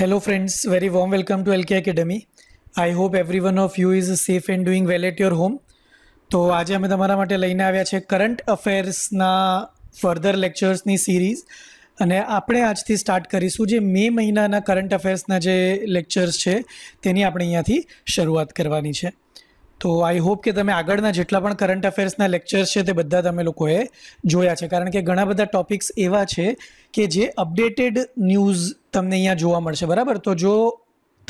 Hello friends, very warm welcome to LK Academy. I hope everyone of you is safe and doing well at your home તો આજે અમે તમારા માટે લઈને આવ્યા છે કરંટ અફેર્સના ફર્ધર લેક્ચર્સની સિરીઝ અને આપણે આજથી સ્ટાર્ટ કરીશું જે મે મહિનાના કરંટ અફેર્સના જે લેક્ચર્સ છે તેની આપણે અહીંયાથી શરૂઆત કરવાની છે તો આઈ હોપ કે તમે આગળના જેટલા પણ કરંટ અફેર્સના લેક્ચર્સ છે તે બધા તમે લોકોએ જોયા છે કારણ કે ઘણા બધા ટોપિક્સ એવા છે કે જે અપડેટેડ ન્યૂઝ તમને અહીંયા જોવા મળશે બરાબર તો જો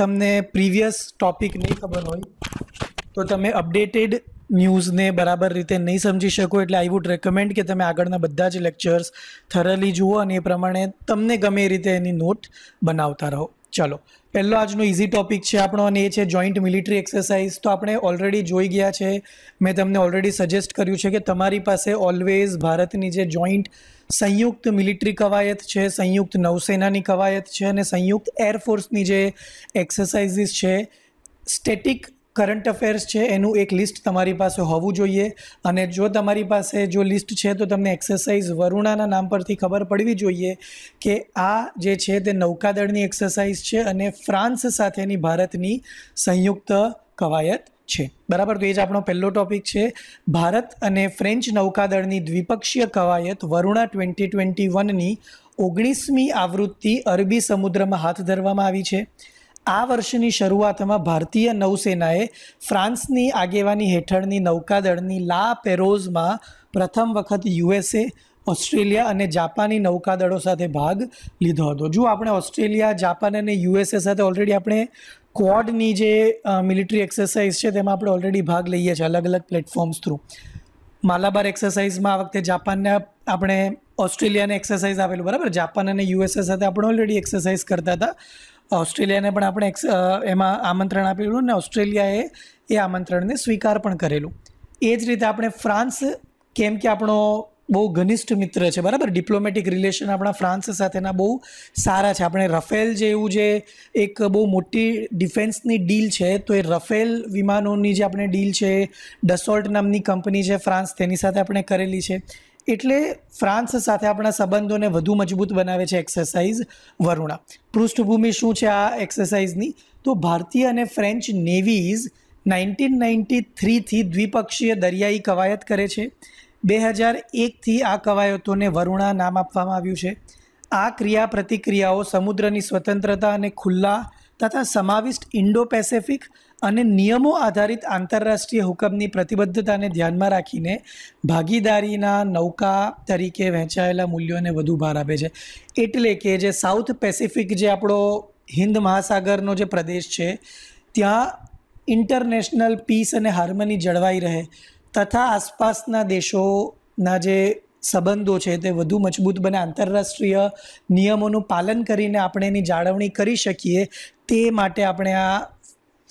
તમને પ્રીવિયસ ટોપિક નહીં ખબર હોય તો તમે અપડેટેડ ન્યૂઝને બરાબર રીતે નહીં સમજી શકો એટલે આઈ વુડ રેકમેન્ડ કે તમે આગળના બધા જ લેક્ચર્સ થરલી જુઓ અને એ પ્રમાણે તમને ગમે એ રીતે એની નોટ બનાવતા રહો ચલો પહેલો આજનો ઇઝી ટોપિક છે આપણો અને એ છે જોઈન્ટ મિલિટરી એક્સરસાઇઝ તો આપણે ઓલરેડી જોઈ ગયા છે મેં તમને ઓલરેડી સજેસ્ટ કર્યું છે કે તમારી પાસે ઓલવેઝ ભારતની જે જોઈન્ટ સંયુક્ત મિલિટરી કવાયત છે સંયુક્ત નૌસેનાની કવાયત છે અને સંયુક્ત એરફોર્સની જે એક્સરસાઇઝીસ છે સ્ટેટિક કરંટ અફેર્સ છે એનું એક લિસ્ટ તમારી પાસે હોવું જોઈએ અને જો તમારી પાસે જો લિસ્ટ છે તો તમને એક્સરસાઇઝ વરુણાના નામ પરથી ખબર પડવી જોઈએ કે આ જે છે તે નૌકાદળની એક્સરસાઇઝ છે અને ફ્રાન્સ સાથેની ભારતની સંયુક્ત કવાયત છે બરાબર તો એ જ આપણો પહેલો ટોપિક છે ભારત અને ફ્રેન્ચ નૌકાદળની દ્વિપક્ષીય કવાયત વરુણા ટ્વેન્ટી ટ્વેન્ટી વનની ઓગણીસમી આવૃત્તિ અરબી સમુદ્રમાં હાથ ધરવામાં આવી છે આ વર્ષની શરૂઆતમાં ભારતીય નૌસેનાએ ફ્રાન્સની આગેવાની હેઠળની નૌકાદળની લા પેરોઝમાં પ્રથમ વખત યુએસએ ઓસ્ટ્રેલિયા અને જાપાની નૌકાદળો સાથે ભાગ લીધો હતો જો આપણે ઓસ્ટ્રેલિયા જાપાન અને યુએસએ સાથે ઓલરેડી આપણે ક્વોડની જે મિલિટરી એક્સરસાઇઝ છે તેમાં આપણે ઓલરેડી ભાગ લઈએ છીએ અલગ અલગ પ્લેટફોર્મ્સ થ્રુ માલાબાર એક્સરસાઇઝમાં આ વખતે જાપાનને આપણે ઓસ્ટ્રેલિયાને એક્સરસાઇઝ આપેલું બરાબર જાપાન અને યુએસએ સાથે આપણે ઓલરેડી એક્સરસાઇઝ કરતા હતા ઓસ્ટ્રેલિયાને પણ આપણે એક્સ એમાં આમંત્રણ આપેલું ને ઓસ્ટ્રેલિયાએ એ આમંત્રણને સ્વીકાર પણ કરેલું એ જ રીતે આપણે ફ્રાન્સ કેમ કે આપણો બહુ ઘનિષ્ઠ મિત્ર છે બરાબર ડિપ્લોમેટિક રિલેશન આપણા ફ્રાન્સ સાથેના બહુ સારા છે આપણે રફેલ જેવું જે એક બહુ મોટી ડિફેન્સની ડીલ છે તો એ રફેલ વિમાનોની જે આપણે ડીલ છે ડસોલ્ટ નામની કંપની છે ફ્રાન્સ તેની સાથે આપણે કરેલી છે એટલે ફ્રાન્સ સાથે આપણા સંબંધોને વધુ મજબૂત બનાવે છે એક્સરસાઇઝ વરુણા પૃષ્ઠભૂમિ શું છે આ એક્સરસાઇઝની તો ભારતીય અને ફ્રેન્ચ નેવીઝ નાઇન્ટીન નાઇન્ટી થ્રીથી દ્વિપક્ષીય દરિયાઈ કવાયત કરે છે બે હજાર એકથી આ કવાયતોને વરુણા નામ આપવામાં આવ્યું છે આ ક્રિયા પ્રતિક્રિયાઓ સમુદ્રની સ્વતંત્રતા અને ખુલ્લા તથા સમાવિષ્ટ ઇન્ડો પેસેફિક અને નિયમો આધારિત આંતરરાષ્ટ્રીય હુકમની પ્રતિબદ્ધતાને ધ્યાનમાં રાખીને ભાગીદારીના નૌકા તરીકે વહેંચાયેલા મૂલ્યોને વધુ ભાર આપે છે એટલે કે જે સાઉથ પેસિફિક જે આપણો હિન્દ મહાસાગરનો જે પ્રદેશ છે ત્યાં ઇન્ટરનેશનલ પીસ અને હાર્મની જળવાઈ રહે તથા આસપાસના દેશોના જે સંબંધો છે તે વધુ મજબૂત બને આંતરરાષ્ટ્રીય નિયમોનું પાલન કરીને આપણે એની જાળવણી કરી શકીએ તે માટે આપણે આ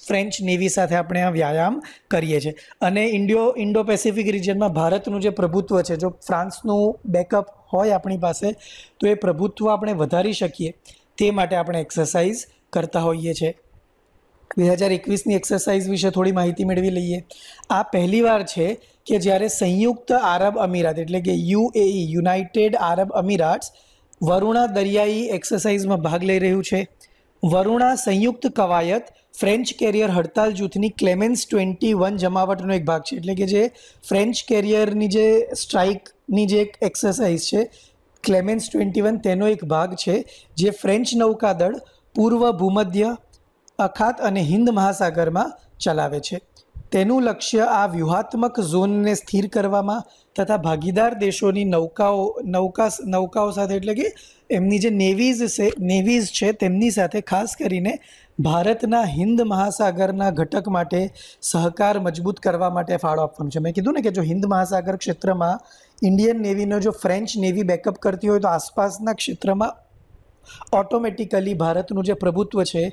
ફ્રેન્ચ નેવી સાથે આપણે આ વ્યાયામ કરીએ છીએ અને ઇન્ડિયો ઇન્ડો પેસિફિક રિજનમાં ભારતનું જે પ્રભુત્વ છે જો ફ્રાન્સનું બેકઅપ હોય આપણી પાસે તો એ પ્રભુત્વ આપણે વધારી શકીએ તે માટે આપણે એક્સરસાઇઝ કરતા હોઈએ છીએ બે હજાર એકવીસની એક્સરસાઇઝ વિશે થોડી માહિતી મેળવી લઈએ આ પહેલીવાર છે કે જ્યારે સંયુક્ત આરબ અમીરાત એટલે કે U UAE United Arab Emirates Varuna દરિયાઈ એક્સરસાઇઝમાં ભાગ લઈ રહ્યું છે વરુણા સંયુક્ત કવાયત ફ્રેન્ચ કેરિયર હડતાલ જૂથની ક્લેમેન્સ ટ્વેન્ટી વન જમાવટનો એક ભાગ છે એટલે કે જે ફ્રેન્ચ કેરિયરની જે સ્ટ્રાઇકની જે એક એક્સરસાઇઝ છે ક્લેમેન્સ ટ્વેન્ટી વન તેનો એક ભાગ છે જે ફ્રેન્ચ નૌકાદળ પૂર્વ ભૂમધ્ય અખાત અને હિન્દ મહાસાગરમાં ચલાવે છે તેનું લક્ષ્ય આ વ્યૂહાત્મક ઝોનને સ્થિર કરવામાં તથા ભાગીદાર દેશોની નૌકાઓ નૌકા નૌકાઓ સાથે એટલે કે એમની જે નેવીઝ છે નેવીઝ છે તેમની સાથે ખાસ કરીને ભારતના હિન્દ મહાસાગરના ઘટક માટે સહકાર મજબૂત કરવા માટે ફાળો આપવાનો છે મેં કીધું ને કે જો હિન્દ મહાસાગર ક્ષેત્રમાં ઇન્ડિયન નેવીનો જો ફ્રેન્ચ નેવી બેકઅપ કરતી હોય તો આસપાસના ક્ષેત્રમાં ઓટોમેટિકલી ભારતનું જે પ્રભુત્વ છે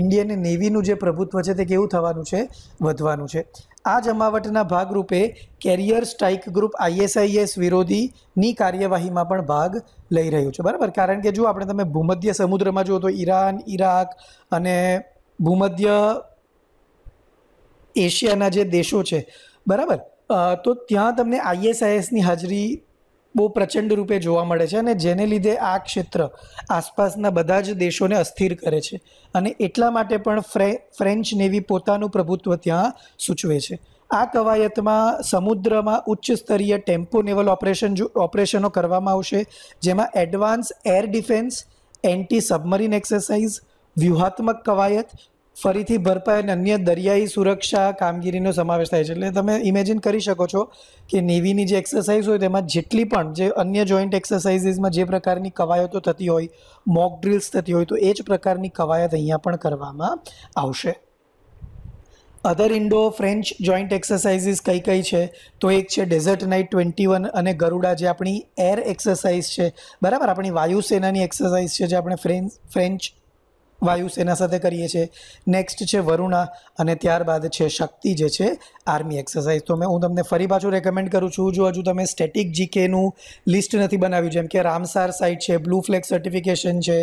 ઇન્ડિયન નેવીનું જે પ્રભુત્વ છે તે કેવું થવાનું છે વધવાનું છે આ જમાવટના ભાગરૂપે કેરિયર સ્ટ્રાઇક ગ્રુપ આઈએસઆઈએસ વિરોધીની કાર્યવાહીમાં પણ ભાગ લઈ રહ્યું છે બરાબર કારણ કે જો આપણે તમે ભૂમધ્ય સમુદ્રમાં જુઓ તો ઈરાન ઈરાક અને ભૂમધ્ય એશિયાના જે દેશો છે બરાબર તો ત્યાં તમને આઈએસઆઈએસની હાજરી બહુ પ્રચંડ રૂપે જોવા મળે છે અને જેને લીધે આ ક્ષેત્ર આસપાસના બધા જ દેશોને અસ્થિર કરે છે અને એટલા માટે પણ ફ્રેન્ચ નેવી પોતાનું પ્રભુત્વ ત્યાં સૂચવે છે આ કવાયતમાં સમુદ્રમાં ઉચ્ચ સ્તરીય ટેમ્પો નેવલ ઓપરેશન ઓપરેશનો કરવામાં આવશે જેમાં advance air defence anti submarine exercise વ્યૂહાત્મક કવાયત ફરીથી ભરપાઈ અને અન્ય દરિયાઈ સુરક્ષા કામગીરીનો સમાવેશ થાય છે એટલે તમે ઇમેજિન કરી શકો છો કે નેવીની જે એક્સરસાઇઝ હોય તેમાં જેટલી પણ જે અન્ય જોઈન્ટ એક્સરસાઇઝીસમાં જે પ્રકારની કવાયતો થતી હોય મોક ડ્રિલ્સ થતી હોય તો એ જ પ્રકારની કવાયત અહીંયા પણ કરવામાં આવશે other Indo French joint exercises કઈ કઈ છે તો એક છે ડેઝર્ટ નાઇટ ટ્વેન્ટી વન અને ગરુડા જે આપણી એર એક્સરસાઇઝ છે બરાબર આપણી વાયુસેનાની એક્સરસાઇઝ છે જે આપણે ફ્રેન્ચ ફ્રેન્ચ વાયુસેના સાથે કરીએ છીએ નેક્સ્ટ છે વરુણા અને ત્યારબાદ છે શક્તિ જે છે આર્મી એક્સરસાઇઝ તો મેં હું તમને ફરી પાછું રેકમેન્ડ કરું છું જો હજુ તમે સ્ટેટિક જીકેનું લિસ્ટ નથી બનાવ્યું જેમ કે રામસાર સાઇટ છે બ્લુ ફ્લેગ સર્ટિફિકેશન છે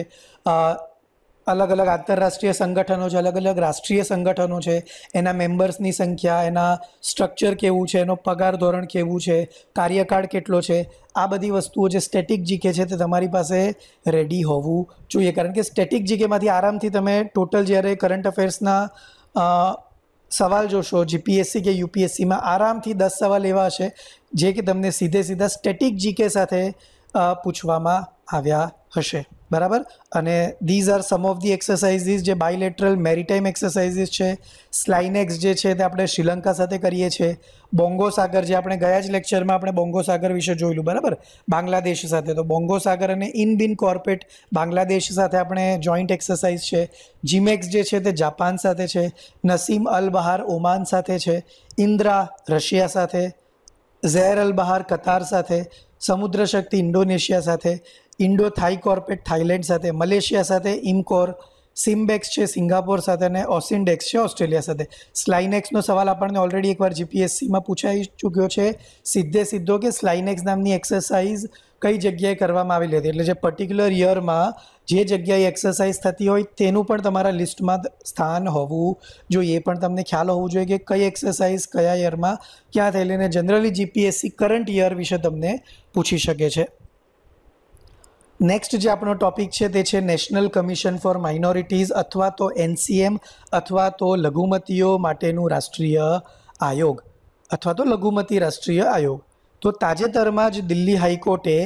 અલગ અલગ આંતરરાષ્ટ્રીય સંગઠનો છે અલગ અલગ રાષ્ટ્રીય સંગઠનો છે એના મેમ્બર્સની સંખ્યા એના સ્ટ્રક્ચર કેવું છે એનો પગાર ધોરણ કેવું છે કાર્યકાળ કેટલો છે આ બધી વસ્તુઓ જે સ્ટેટિક જીકે છે તે તમારી પાસે રેડી હોવું જોઈએ કારણ કે સ્ટેટિક જીકેમાંથી આરામથી તમે ટોટલ જ્યારે કરંટ અફેર્સના સવાલ જોશો જીપીએસસી કે યુપીએસસીમાં આરામથી દસ સવાલ એવા હશે જે કે તમને સીધે સીધા સ્ટેટિક જીકે સાથે પૂછવામાં આવ્યા હશે બરાબર અને these are some of the exercises જે બાયલેટરલ મેરીટાઈમ એક્સરસાઇઝીસ છે સ્લાઇનેક્સ જે છે તે આપણે શ્રીલંકા સાથે કરીએ છીએ બોંગો સાગર જે આપણે ગયા જ લેક્ચરમાં આપણે બોંગો સાગર વિશે જોયેલું બરાબર બાંગ્લાદેશ સાથે તો બોંગો સાગર અને ઇન બિન કોર્પેટ બાંગ્લાદેશ સાથે આપણે જોઈન્ટ એક્સરસાઇઝ છે જીમેક્સ e જે છે તે જાપાન સાથે છે નસીમ અલ બહાર ઓમાન સાથે છે ઇન્દ્રા રશિયા સાથે ઝેર અલ બહાર કતાર સાથે સમુદ્ર શક્તિ ઇન્ડોનેશિયા સાથે ઇન્ડો થાઈ કોર્પેટ થાઇલેન્ડ સાથે મલેશિયા સાથે ઇમકોર સિમ્બેક્સ છે સિંગાપોર સાથે અને ઓસિન્ડેક્સ છે ઓસ્ટ્રેલિયા સાથે સ્લાઇનેક્સનો સવાલ આપણને ઓલરેડી એકવાર જીપીએસસીમાં પૂછાઈ ચૂક્યો છે સીધે સીધો કે સ્લાઇનેક્સ નામની એક્સરસાઇઝ કઈ જગ્યાએ કરવામાં આવી હતી એટલે જે પર્ટિક્યુલર યરમાં જે જગ્યાએ એક્સરસાઇઝ થતી હોય તેનું પણ તમારા લિસ્ટમાં સ્થાન હોવું જોઈએ પણ તમને ખ્યાલ હોવું જોઈએ કે કઈ એક્સરસાઇઝ કયા યરમાં ક્યાં થયેલી અને જનરલી જીપીએસસી કરંટ યર વિશે તમને પૂછી શકે છે નેક્સ્ટ જે આપણો ટોપિક છે તે છે નેશનલ કમિશન ફોર માઇનોરિટીઝ અથવા તો એનસીએમ અથવા તો લઘુમતીઓ માટેનું રાષ્ટ્રીય આયોગ અથવા તો લઘુમતી રાષ્ટ્રીય આયોગ તો તાજેતરમાં જ દિલ્હી હાઈકોર્ટે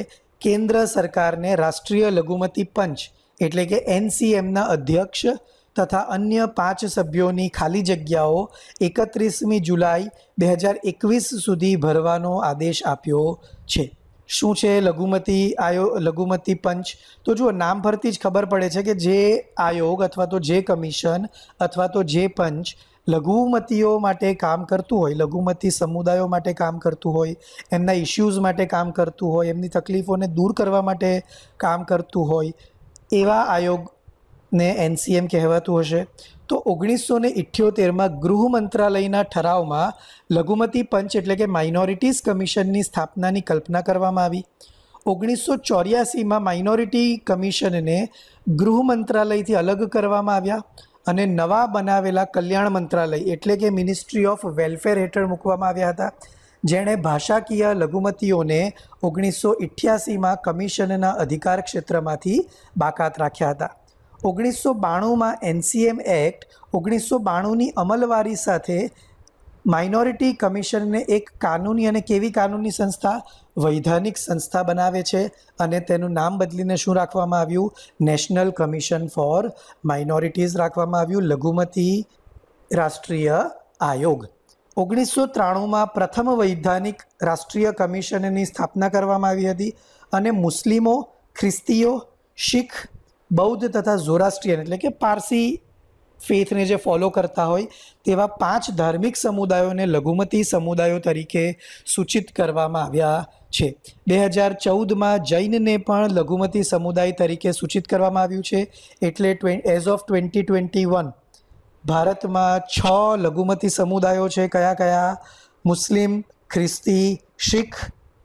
કેન્દ્ર સરકારને રાષ્ટ્રીય લઘુમતી પંચ એટલે કે એનસીએમના અધ્યક્ષ તથા અન્ય પાંચ સભ્યોની ખાલી જગ્યાઓ એકત્રીસમી જુલાઈ બે હજાર એકવીસ સુધી ભરવાનો આદેશ આપ્યો છે શું છે લઘુમતી આયો લઘુમતી પંચ તો જુઓ નામ પરથી જ ખબર પડે છે કે જે આયોગ અથવા તો જે કમિશન અથવા તો જે પંચ લઘુમતીઓ માટે કામ કરતું હોય લઘુમતી સમુદાયો માટે કામ કરતું હોય એમના ઇસ્યુઝ માટે કામ કરતું હોય એમની તકલીફોને દૂર કરવા માટે કામ કરતું હોય એવા આયોગને એનસીએમ કહેવાતું હશે તો ઓગણીસો ને ઇઠ્યોતેરમાં ગૃહ મંત્રાલયના ઠરાવમાં લઘુમતી પંચ એટલે કે માઇનોરિટીઝ કમિશનની સ્થાપનાની કલ્પના કરવામાં આવી ઓગણીસો ચોર્યાસીમાં માઇનોરિટી કમિશનને ગૃહ મંત્રાલયથી અલગ કરવામાં આવ્યા અને નવા બનાવેલા કલ્યાણ મંત્રાલય એટલે કે મિનિસ્ટ્રી ઓફ વેલફેર હેઠળ મૂકવામાં આવ્યા હતા જેણે ભાષાકીય લઘુમતીઓને ઓગણીસો ઇઠ્યાસીમાં કમિશનના અધિકાર ક્ષેત્રમાંથી બાકાત રાખ્યા હતા ઓગણીસો બાણુંમાં એનસીએમ એક્ટ ઓગણીસો બાણુંની અમલવારી સાથે માઇનોરિટી કમિશનને એક કાનૂની અને કેવી કાનૂની સંસ્થા વૈધાનિક સંસ્થા બનાવે છે અને તેનું નામ બદલીને શું રાખવામાં આવ્યું નેશનલ કમિશન ફોર માઇનોરિટીઝ રાખવામાં આવ્યું લઘુમતી રાષ્ટ્રીય આયોગ ઓગણીસો ત્રાણુંમાં પ્રથમ વૈધાનિક રાષ્ટ્રીય કમિશનની સ્થાપના કરવામાં આવી હતી અને મુસ્લિમો ખ્રિસ્તીઓ શીખ બૌદ્ધ તથા ઝોરાસ્ટ્રીયન એટલે કે પારસી ફેથને જે ફોલો કરતા હોય તેવા પાંચ ધાર્મિક સમુદાયોને લઘુમતી સમુદાયો તરીકે સૂચિત કરવામાં આવ્યા છે બે હજાર ચૌદમાં જૈનને પણ લઘુમતી સમુદાય તરીકે સૂચિત કરવામાં આવ્યું છે એટલે as of twenty twenty one ભારતમાં છ લઘુમતી સમુદાયો છે કયા કયા મુસ્લિમ ખ્રિસ્તી શીખ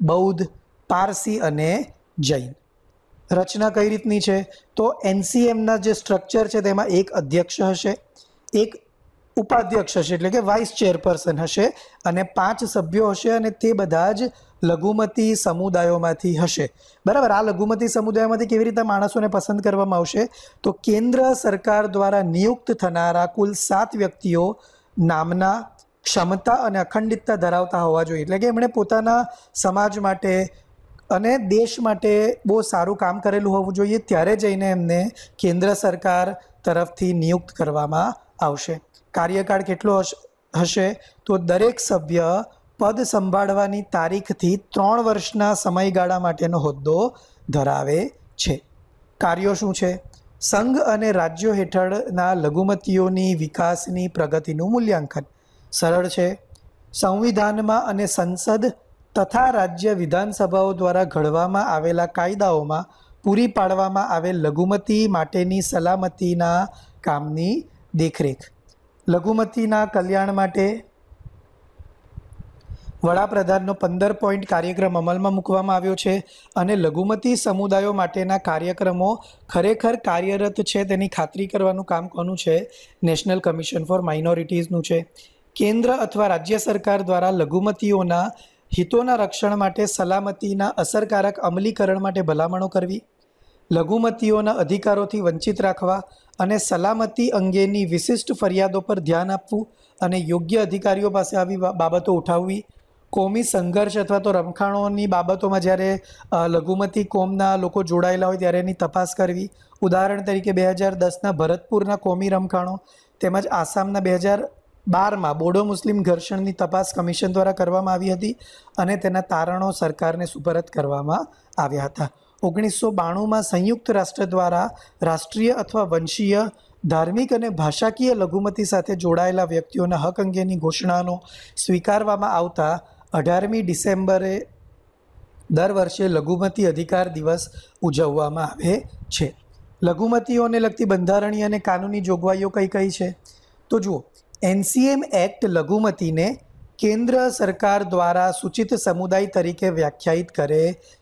બૌદ્ધ પારસી અને જૈન રચના કઈ રીતની છે તો એનસીએમના જે સ્ટ્રક્ચર છે તેમાં એક અધ્યક્ષ હશે એક ઉપાધ્યક્ષ હશે એટલે કે વાઇસ ચેરપર્સન હશે અને પાંચ સભ્યો હશે અને તે બધા જ લઘુમતી સમુદાયોમાંથી હશે બરાબર આ લઘુમતી સમુદાયોમાંથી કેવી રીતે માણસોને પસંદ કરવામાં આવશે તો કેન્દ્ર સરકાર દ્વારા નિયુક્ત થનારા કુલ સાત વ્યક્તિઓ નામના ક્ષમતા અને અખંડિતતા ધરાવતા હોવા જોઈએ એટલે કે એમણે પોતાના સમાજ માટે અને દેશ માટે બહુ સારું કામ કરેલું હોવું જોઈએ ત્યારે જઈને એમને કેન્દ્ર સરકાર તરફથી નિયુક્ત કરવામાં આવશે કાર્યકાળ કેટલો હશે તો દરેક સભ્ય પદ સંભાળવાની તારીખથી ત્રણ વર્ષના સમયગાળા માટેનો હોદ્દો ધરાવે છે કાર્યો શું છે સંઘ અને રાજ્યો હેઠળના લઘુમતીઓની વિકાસની પ્રગતિનું મૂલ્યાંકન સરળ છે સંવિધાનમાં અને સંસદ તથા રાજ્ય વિધાનસભાઓ દ્વારા ઘડવામાં આવેલા કાયદાઓમાં પૂરી પાડવામાં આવેલ લઘુમતી માટેની સલામતીના કામની દેખરેખ લઘુમતીના કલ્યાણ માટે વડાપ્રધાનનો પંદર પોઈન્ટ કાર્યક્રમ અમલમાં મૂકવામાં આવ્યો છે અને લઘુમતી સમુદાયો માટેના કાર્યક્રમો ખરેખર કાર્યરત છે તેની ખાતરી કરવાનું કામ કોનું છે નેશનલ કમિશન ફોર માઇનોરિટીઝનું છે કેન્દ્ર અથવા રાજ્ય સરકાર દ્વારા લઘુમતીઓના હિતોના રક્ષણ માટે સલામતીના અસરકારક અમલીકરણ માટે ભલામણો કરવી લઘુમતીઓના અધિકારોથી વંચિત રાખવા અને સલામતી અંગેની વિશિષ્ટ ફરિયાદો પર ધ્યાન આપવું અને યોગ્ય અધિકારીઓ પાસે આવી બાબતો ઉઠાવવી કોમી સંઘર્ષ અથવા તો રમખાણોની બાબતોમાં જ્યારે લઘુમતી કોમના લોકો જોડાયેલા હોય ત્યારે એની તપાસ કરવી ઉદાહરણ તરીકે બે હજાર દસના ભરતપુરના કોમી રમખાણો તેમજ આસામના બે હજાર બારમાં બોડો મુસ્લિમ ઘર્ષણની તપાસ કમિશન દ્વારા કરવામાં આવી હતી અને તેના તારણો સરકારને સુપરત કરવામાં આવ્યા હતા ઓગણીસો બાણુંમાં સંયુક્ત રાષ્ટ્ર દ્વારા રાષ્ટ્રીય અથવા વંશીય ધાર્મિક અને ભાષાકીય લઘુમતી સાથે જોડાયેલા વ્યક્તિઓના હક અંગેની ઘોષણાનો સ્વીકારવામાં આવતા અઢારમી ડિસેમ્બરે દર વર્ષે લઘુમતી અધિકાર દિવસ ઉજવવામાં આવે છે લઘુમતીઓને લગતી બંધારણીય અને કાનૂની જોગવાઈઓ કઈ કઈ છે તો જુઓ એનસીએમ એક્ટ લઘુમતીને કેન્દ્ર સરકાર દ્વારા સૂચિત સમુદાય તરીકે વ્યાખ્યાયિત કરે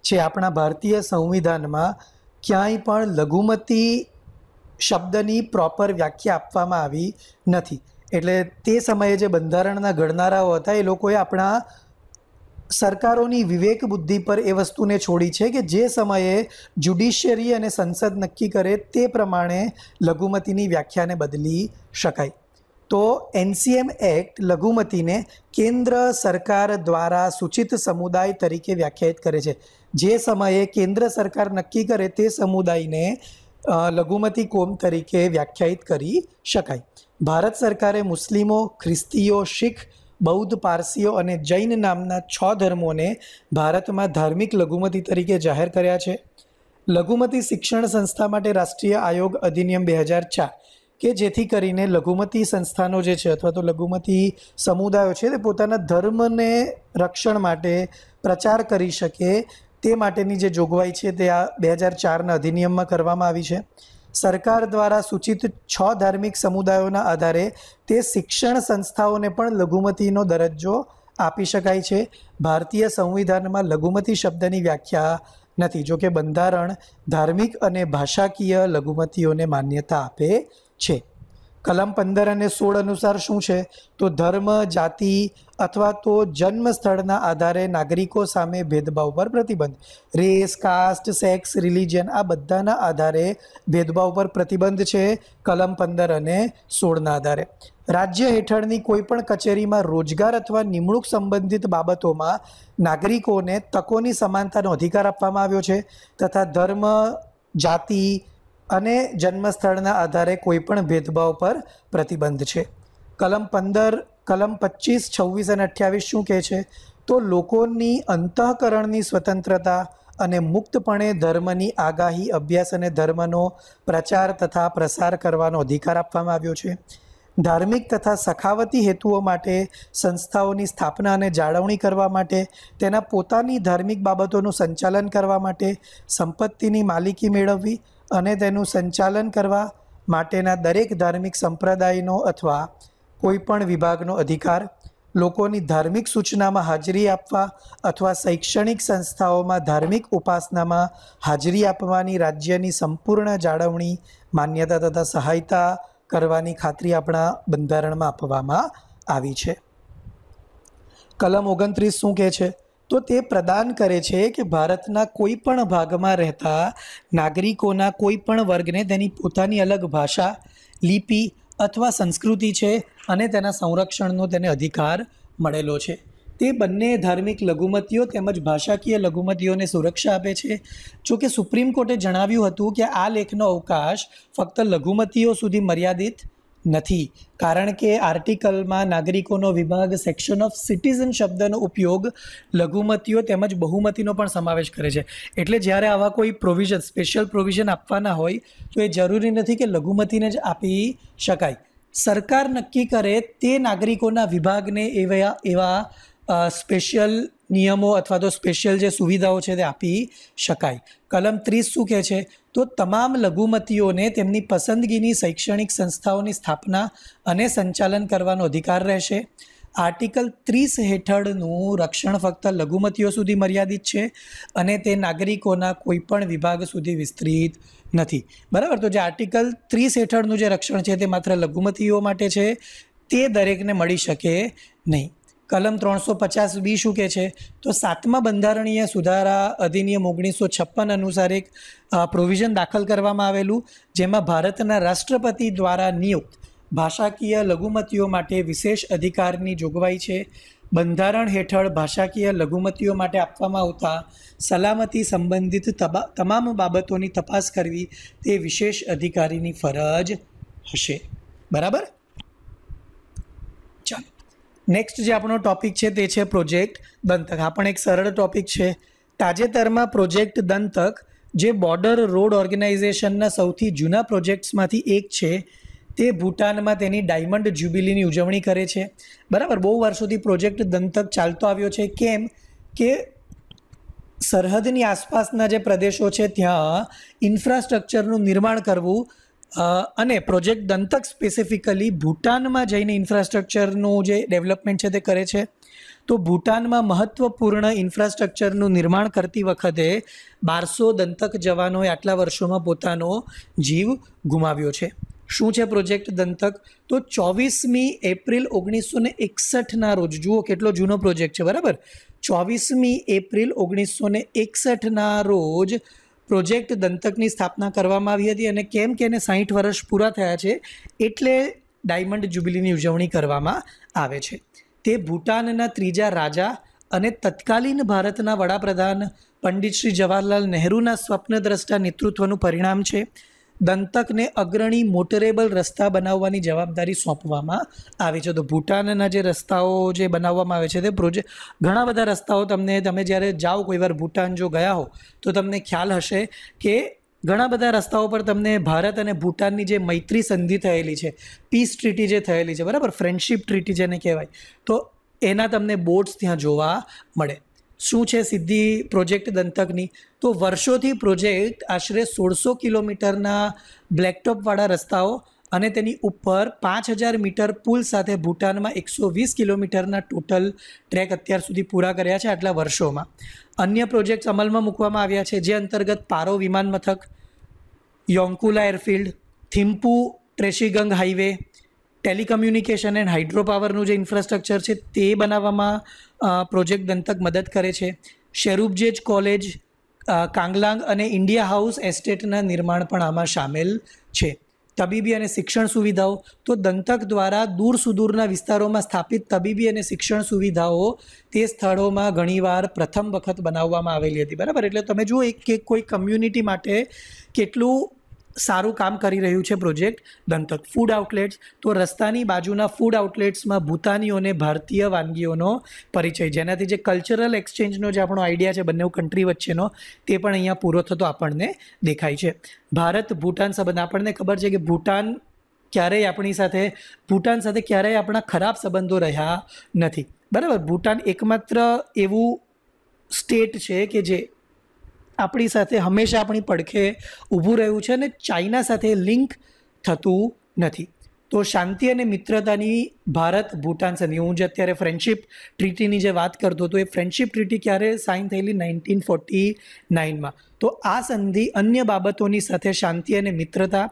છે આપણા ભારતીય સંવિધાનમાં ક્યાંય પણ લઘુમતી શબ્દની પ્રોપર વ્યાખ્યા આપવામાં આવી નથી એટલે તે સમયે જે બંધારણના ઘડનારાઓ હતા એ લોકોએ આપણા સરકારોની વિવેક બુદ્ધિ પર એ વસ્તુને છોડી છે કે જે સમયે જ્યુડિશિયરી અને સંસદ નક્કી કરે તે પ્રમાણે લઘુમતીની વ્યાખ્યાને બદલી શકાય તો એનસીએમ એક્ટ લઘુમતીને કેન્દ્ર સરકાર દ્વારા સૂચિત સમુદાય તરીકે વ્યાખ્યાયિત કરે છે જે સમયે કેન્દ્ર સરકાર નક્કી કરે તે સમુદાયને લઘુમતી કોમ તરીકે વ્યાખ્યાયિત કરી શકાય ભારત સરકારે મુસ્લિમો ખ્રિસ્તીઓ શીખ બૌદ્ધ પારસીઓ અને જૈન નામના છ ધર્મોને ભારતમાં ધાર્મિક લઘુમતી તરીકે જાહેર કર્યા છે લઘુમતી શિક્ષણ સંસ્થા માટે રાષ્ટ્રીય આયોગ અધિનિયમ બે હજાર ચાર કે જેથી કરીને લઘુમતી સંસ્થાનો જે છે અથવા તો લઘુમતી સમુદાયો છે તે પોતાના ધર્મને રક્ષણ માટે પ્રચાર કરી શકે તે માટેની જે જોગવાઈ છે તે આ બે હજાર ચારના અધિનિયમમાં કરવામાં આવી છે સરકાર દ્વારા સૂચિત છ ધાર્મિક સમુદાયોના આધારે તે શિક્ષણ સંસ્થાઓને પણ લઘુમતીનો દરજ્જો આપી શકાય છે ભારતીય સંવિધાનમાં લઘુમતી શબ્દની વ્યાખ્યા નથી જોકે બંધારણ ધાર્મિક અને ભાષાકીય લઘુમતીઓને માન્યતા આપે છે કલમ પંદર અને સોળ અનુસાર શું છે તો ધર્મ જાતિ અથવા તો જન્મ સ્થળના આધારે નાગરિકો સામે ભેદભાવ પર પ્રતિબંધ રેસ કાસ્ટ સેક્સ રિલિજન આ બધાના આધારે ભેદભાવ પર પ્રતિબંધ છે કલમ પંદર અને સોળના આધારે રાજ્ય હેઠળની કોઈપણ કચેરીમાં રોજગાર અથવા નિમણૂક સંબંધિત બાબતોમાં નાગરિકોને તકોની સમાનતાનો અધિકાર આપવામાં આવ્યો છે તથા ધર્મ જાતિ અને જન્મસ્થળના આધારે કોઈપણ ભેદભાવ પર પ્રતિબંધ છે કલમ પંદર કલમ પચીસ છવ્વીસ અને અઠ્યાવીસ શું કહે છે તો લોકોની અંતઃકરણની સ્વતંત્રતા અને મુક્તપણે ધર્મની આગાહી અભ્યાસ અને ધર્મનો પ્રચાર તથા પ્રસાર કરવાનો અધિકાર આપવામાં આવ્યો છે ધાર્મિક તથા સખાવતી હેતુઓ માટે સંસ્થાઓની સ્થાપના અને જાળવણી કરવા માટે તેના પોતાની ધાર્મિક બાબતોનું સંચાલન કરવા માટે સંપત્તિની માલિકી મેળવવી અને તેનું સંચાલન કરવા માટેના દરેક ધાર્મિક સંપ્રદાયનો અથવા કોઈપણ વિભાગનો અધિકાર લોકોની ધાર્મિક સૂચનામાં હાજરી આપવા અથવા શૈક્ષણિક સંસ્થાઓમાં ધાર્મિક ઉપાસનામાં હાજરી આપવાની રાજ્યની સંપૂર્ણ જાળવણી માન્યતા તથા સહાયતા કરવાની ખાતરી આપણા બંધારણમાં આપવામાં આવી છે કલમ ઓગણત્રીસ શું કહે છે તો તે પ્રદાન કરે છે કે ભારતના કોઈ પણ ભાગમાં રહેતા નાગરિકોના કોઈ પણ વર્ગને તેની પોતાની અલગ ભાષા લિપિ અથવા સંસ્કૃતિ છે અને તેના સંરક્ષણનો તેને અધિકાર મળેલો છે તે બંને ધાર્મિક લઘુમતીઓ તેમજ ભાષાકીય લઘુમતીઓને સુરક્ષા આપે છે જો કે સુપ્રીમ કોર્ટે જણાવ્યું હતું કે આ લેખનો અવકાશ ફક્ત લઘુમતીઓ સુધી મર્યાદિત નથી કારણ કે આર્ટિકલમાં નાગરિકોનો વિભાગ સેક્શન ઓફ સિટીઝન શબ્દનો ઉપયોગ લઘુમતીઓ તેમજ બહુમતીનો પણ સમાવેશ કરે છે એટલે જ્યારે આવા કોઈ પ્રોવિઝન સ્પેશિયલ પ્રોવિઝન આપવાના હોય તો એ જરૂરી નથી કે લઘુમતીને જ આપી શકાય સરકાર નક્કી કરે તે નાગરિકોના વિભાગને એવા એવા સ્પેશિયલ નિયમો અથવા તો સ્પેશિયલ જે સુવિધાઓ છે તે આપી શકાય કલમ ત્રીસ શું કહે છે તો તમામ લઘુમતીઓને તેમની પસંદગીની શૈક્ષણિક સંસ્થાઓની સ્થાપના અને સંચાલન કરવાનો અધિકાર રહેશે આર્ટિકલ ત્રીસ હેઠળનું રક્ષણ ફક્ત લઘુમતીઓ સુધી મર્યાદિત છે અને તે નાગરિકોના કોઈપણ વિભાગ સુધી વિસ્તૃત નથી બરાબર તો જે આર્ટિકલ ત્રીસ હેઠળનું જે રક્ષણ છે તે માત્ર લઘુમતીઓ માટે છે તે દરેકને મળી શકે નહીં કલમ ત્રણસો પચાસ બી શું કહે છે તો સાતમા બંધારણીય સુધારા અધિનિયમ ઓગણીસો છપ્પન અનુસાર એક પ્રોવિઝન દાખલ કરવામાં આવેલું જેમાં ભારતના રાષ્ટ્રપતિ દ્વારા નિયુક્ત ભાષાકીય લઘુમતીઓ માટે વિશેષ અધિકારની જોગવાઈ છે બંધારણ હેઠળ ભાષાકીય લઘુમતીઓ માટે આપવામાં આવતા સલામતી સંબંધિત તમામ બાબતોની તપાસ કરવી તે વિશેષ અધિકારીની ફરજ હશે બરાબર નેક્સ્ટ જે આપણો ટોપિક છે તે છે પ્રોજેક્ટ દંતક આ પણ એક સરળ ટોપિક છે તાજેતરમાં પ્રોજેક્ટ દંતક જે બોર્ડર રોડ ઓર્ગેનાઇઝેશનના સૌથી જૂના પ્રોજેક્ટ્સમાંથી એક છે તે ભૂટાનમાં તેની ડાયમંડ જ્યુબિલીની ઉજવણી કરે છે બરાબર બહુ વર્ષોથી પ્રોજેક્ટ દંતક ચાલતો આવ્યો છે કેમ કે સરહદની આસપાસના જે પ્રદેશો છે ત્યાં ઇન્ફ્રાસ્ટ્રક્ચરનું નિર્માણ કરવું અને પ્રોજેક્ટ દંતક સ્પેસિફિકલી ભૂટાનમાં જઈને ઇન્ફ્રાસ્ટ્રક્ચરનું જે ડેવલપમેન્ટ છે તે કરે છે તો ભૂટાનમાં મહત્ત્વપૂર્ણ ઇન્ફ્રાસ્ટ્રક્ચરનું નિર્માણ કરતી વખતે બારસો દંતક જવાનોએ આટલા વર્ષોમાં પોતાનો જીવ ગુમાવ્યો છે શું છે પ્રોજેક્ટ દંતક તો ચોવીસમી એપ્રિલ ઓગણીસો ને એકસઠના રોજ જુઓ કેટલો જૂનો પ્રોજેક્ટ છે બરાબર ચોવીસમી એપ્રિલ ઓગણીસો ને એકસઠના રોજ પ્રોજેક્ટ દંતકની સ્થાપના કરવામાં આવી હતી અને કેમ કે એને સાહીઠ વર્ષ પૂરા થયા છે એટલે ડાયમંડ જ્યુબિલીની ઉજવણી કરવામાં આવે છે તે ભૂટાનના ત્રીજા રાજા અને તત્કાલીન ભારતના વડાપ્રધાન પંડિત શ્રી જવાહરલાલ નહેરુના સ્વપ્નદ્રષ્ટા નેતૃત્વનું પરિણામ છે દંતકને અગ્રણી મોટરેબલ રસ્તા બનાવવાની જવાબદારી સોંપવામાં આવી છે તો ભૂટાનના જે રસ્તાઓ જે બનાવવામાં આવે છે તે પ્રોજેક્ટ ઘણા બધા રસ્તાઓ તમને તમે જ્યારે જાઓ કોઈવાર ભૂટાન જો ગયા હો તો તમને ખ્યાલ હશે કે ઘણા બધા રસ્તાઓ પર તમને ભારત અને ભૂટાનની જે મૈત્રી સંધિ થયેલી છે પીસ ટ્રીટી જે થયેલી છે બરાબર ફ્રેન્ડશિપ ટ્રીટી જેને કહેવાય તો એના તમને બોટ્સ ત્યાં જોવા મળે શું છે સિદ્ધિ પ્રોજેક્ટ દંતકની તો વર્ષોથી પ્રોજેક્ટ આશરે સોળસો કિલોમીટરના બ્લેકટોપવાળા રસ્તાઓ અને તેની ઉપર પાંચ હજાર મીટર પુલ સાથે ભૂટાનમાં એકસો વીસ કિલોમીટરના ટોટલ ટ્રેક અત્યાર સુધી પૂરા કર્યા છે આટલા વર્ષોમાં અન્ય પ્રોજેક્ટ્સ અમલમાં મૂકવામાં આવ્યા છે જે અંતર્ગત પારો વિમાન મથક Yonphula airfield Thimphu Trashigang highway telecommunication and હાઇડ્રોપાવરનું પાવરનું જે ઇન્ફ્રાસ્ટ્રક્ચર છે તે બનાવવામાં પ્રોજેક્ટ દંતક મદદ કરે છે શેરૂબજેજ કોલેજ કાંગલાંગ અને ઇન્ડિયા હાઉસ એસ્ટેટના નિર્માણ પણ આમાં સામેલ છે તબીબી અને શિક્ષણ સુવિધાઓ તો દંતક દ્વારા દૂર સુદૂરના વિસ્તારોમાં સ્થાપિત તબીબી અને શિક્ષણ સુવિધાઓ તે સ્થળોમાં ઘણીવાર પ્રથમ વખત બનાવવામાં આવેલી હતી બરાબર એટલે તમે જુઓ એક કોઈ કમ્યુનિટી માટે કેટલું સારું કામ કરી રહ્યું છે પ્રોજેક્ટ દંતક ફૂડ આઉટલેટ્સ તો રસ્તાની બાજુના ફૂડ આઉટલેટ્સમાં ભૂતાનીઓને ભારતીય વાનગીઓનો પરિચય જેનાથી જે કલ્ચરલ એક્સચેન્જનો જે આપણો આઈડિયા છે બંને કન્ટ્રી વચ્ચેનો તે પણ અહીંયા પૂરો થતો આપણને દેખાય છે ભારત ભૂટાન સંબંધ આપણને ખબર છે કે ભૂટાન ક્યારેય આપણી સાથે ભૂટાન સાથે ક્યારેય આપણા ખરાબ સંબંધો રહ્યા નથી બરાબર ભૂટાન એકમાત્ર એવું સ્ટેટ છે કે જે આપણી સાથે હંમેશા આપણી પડખે ઊભું રહ્યું છે અને ચાઇના સાથે લિંક થતું નથી તો શાંતિ અને મિત્રતાની ભારત ભૂટાન સંધિ હું જે અત્યારે ફ્રેન્ડશિપ ટ્રીટીની જે વાત કરતો હતો એ ફ્રેન્ડશિપ ટ્રીટી ક્યારે સાઇન થયેલી નાઇન્ટીન ફોર્ટી નાઇનમાં તો આ સંધિ અન્ય બાબતોની સાથે શાંતિ અને મિત્રતા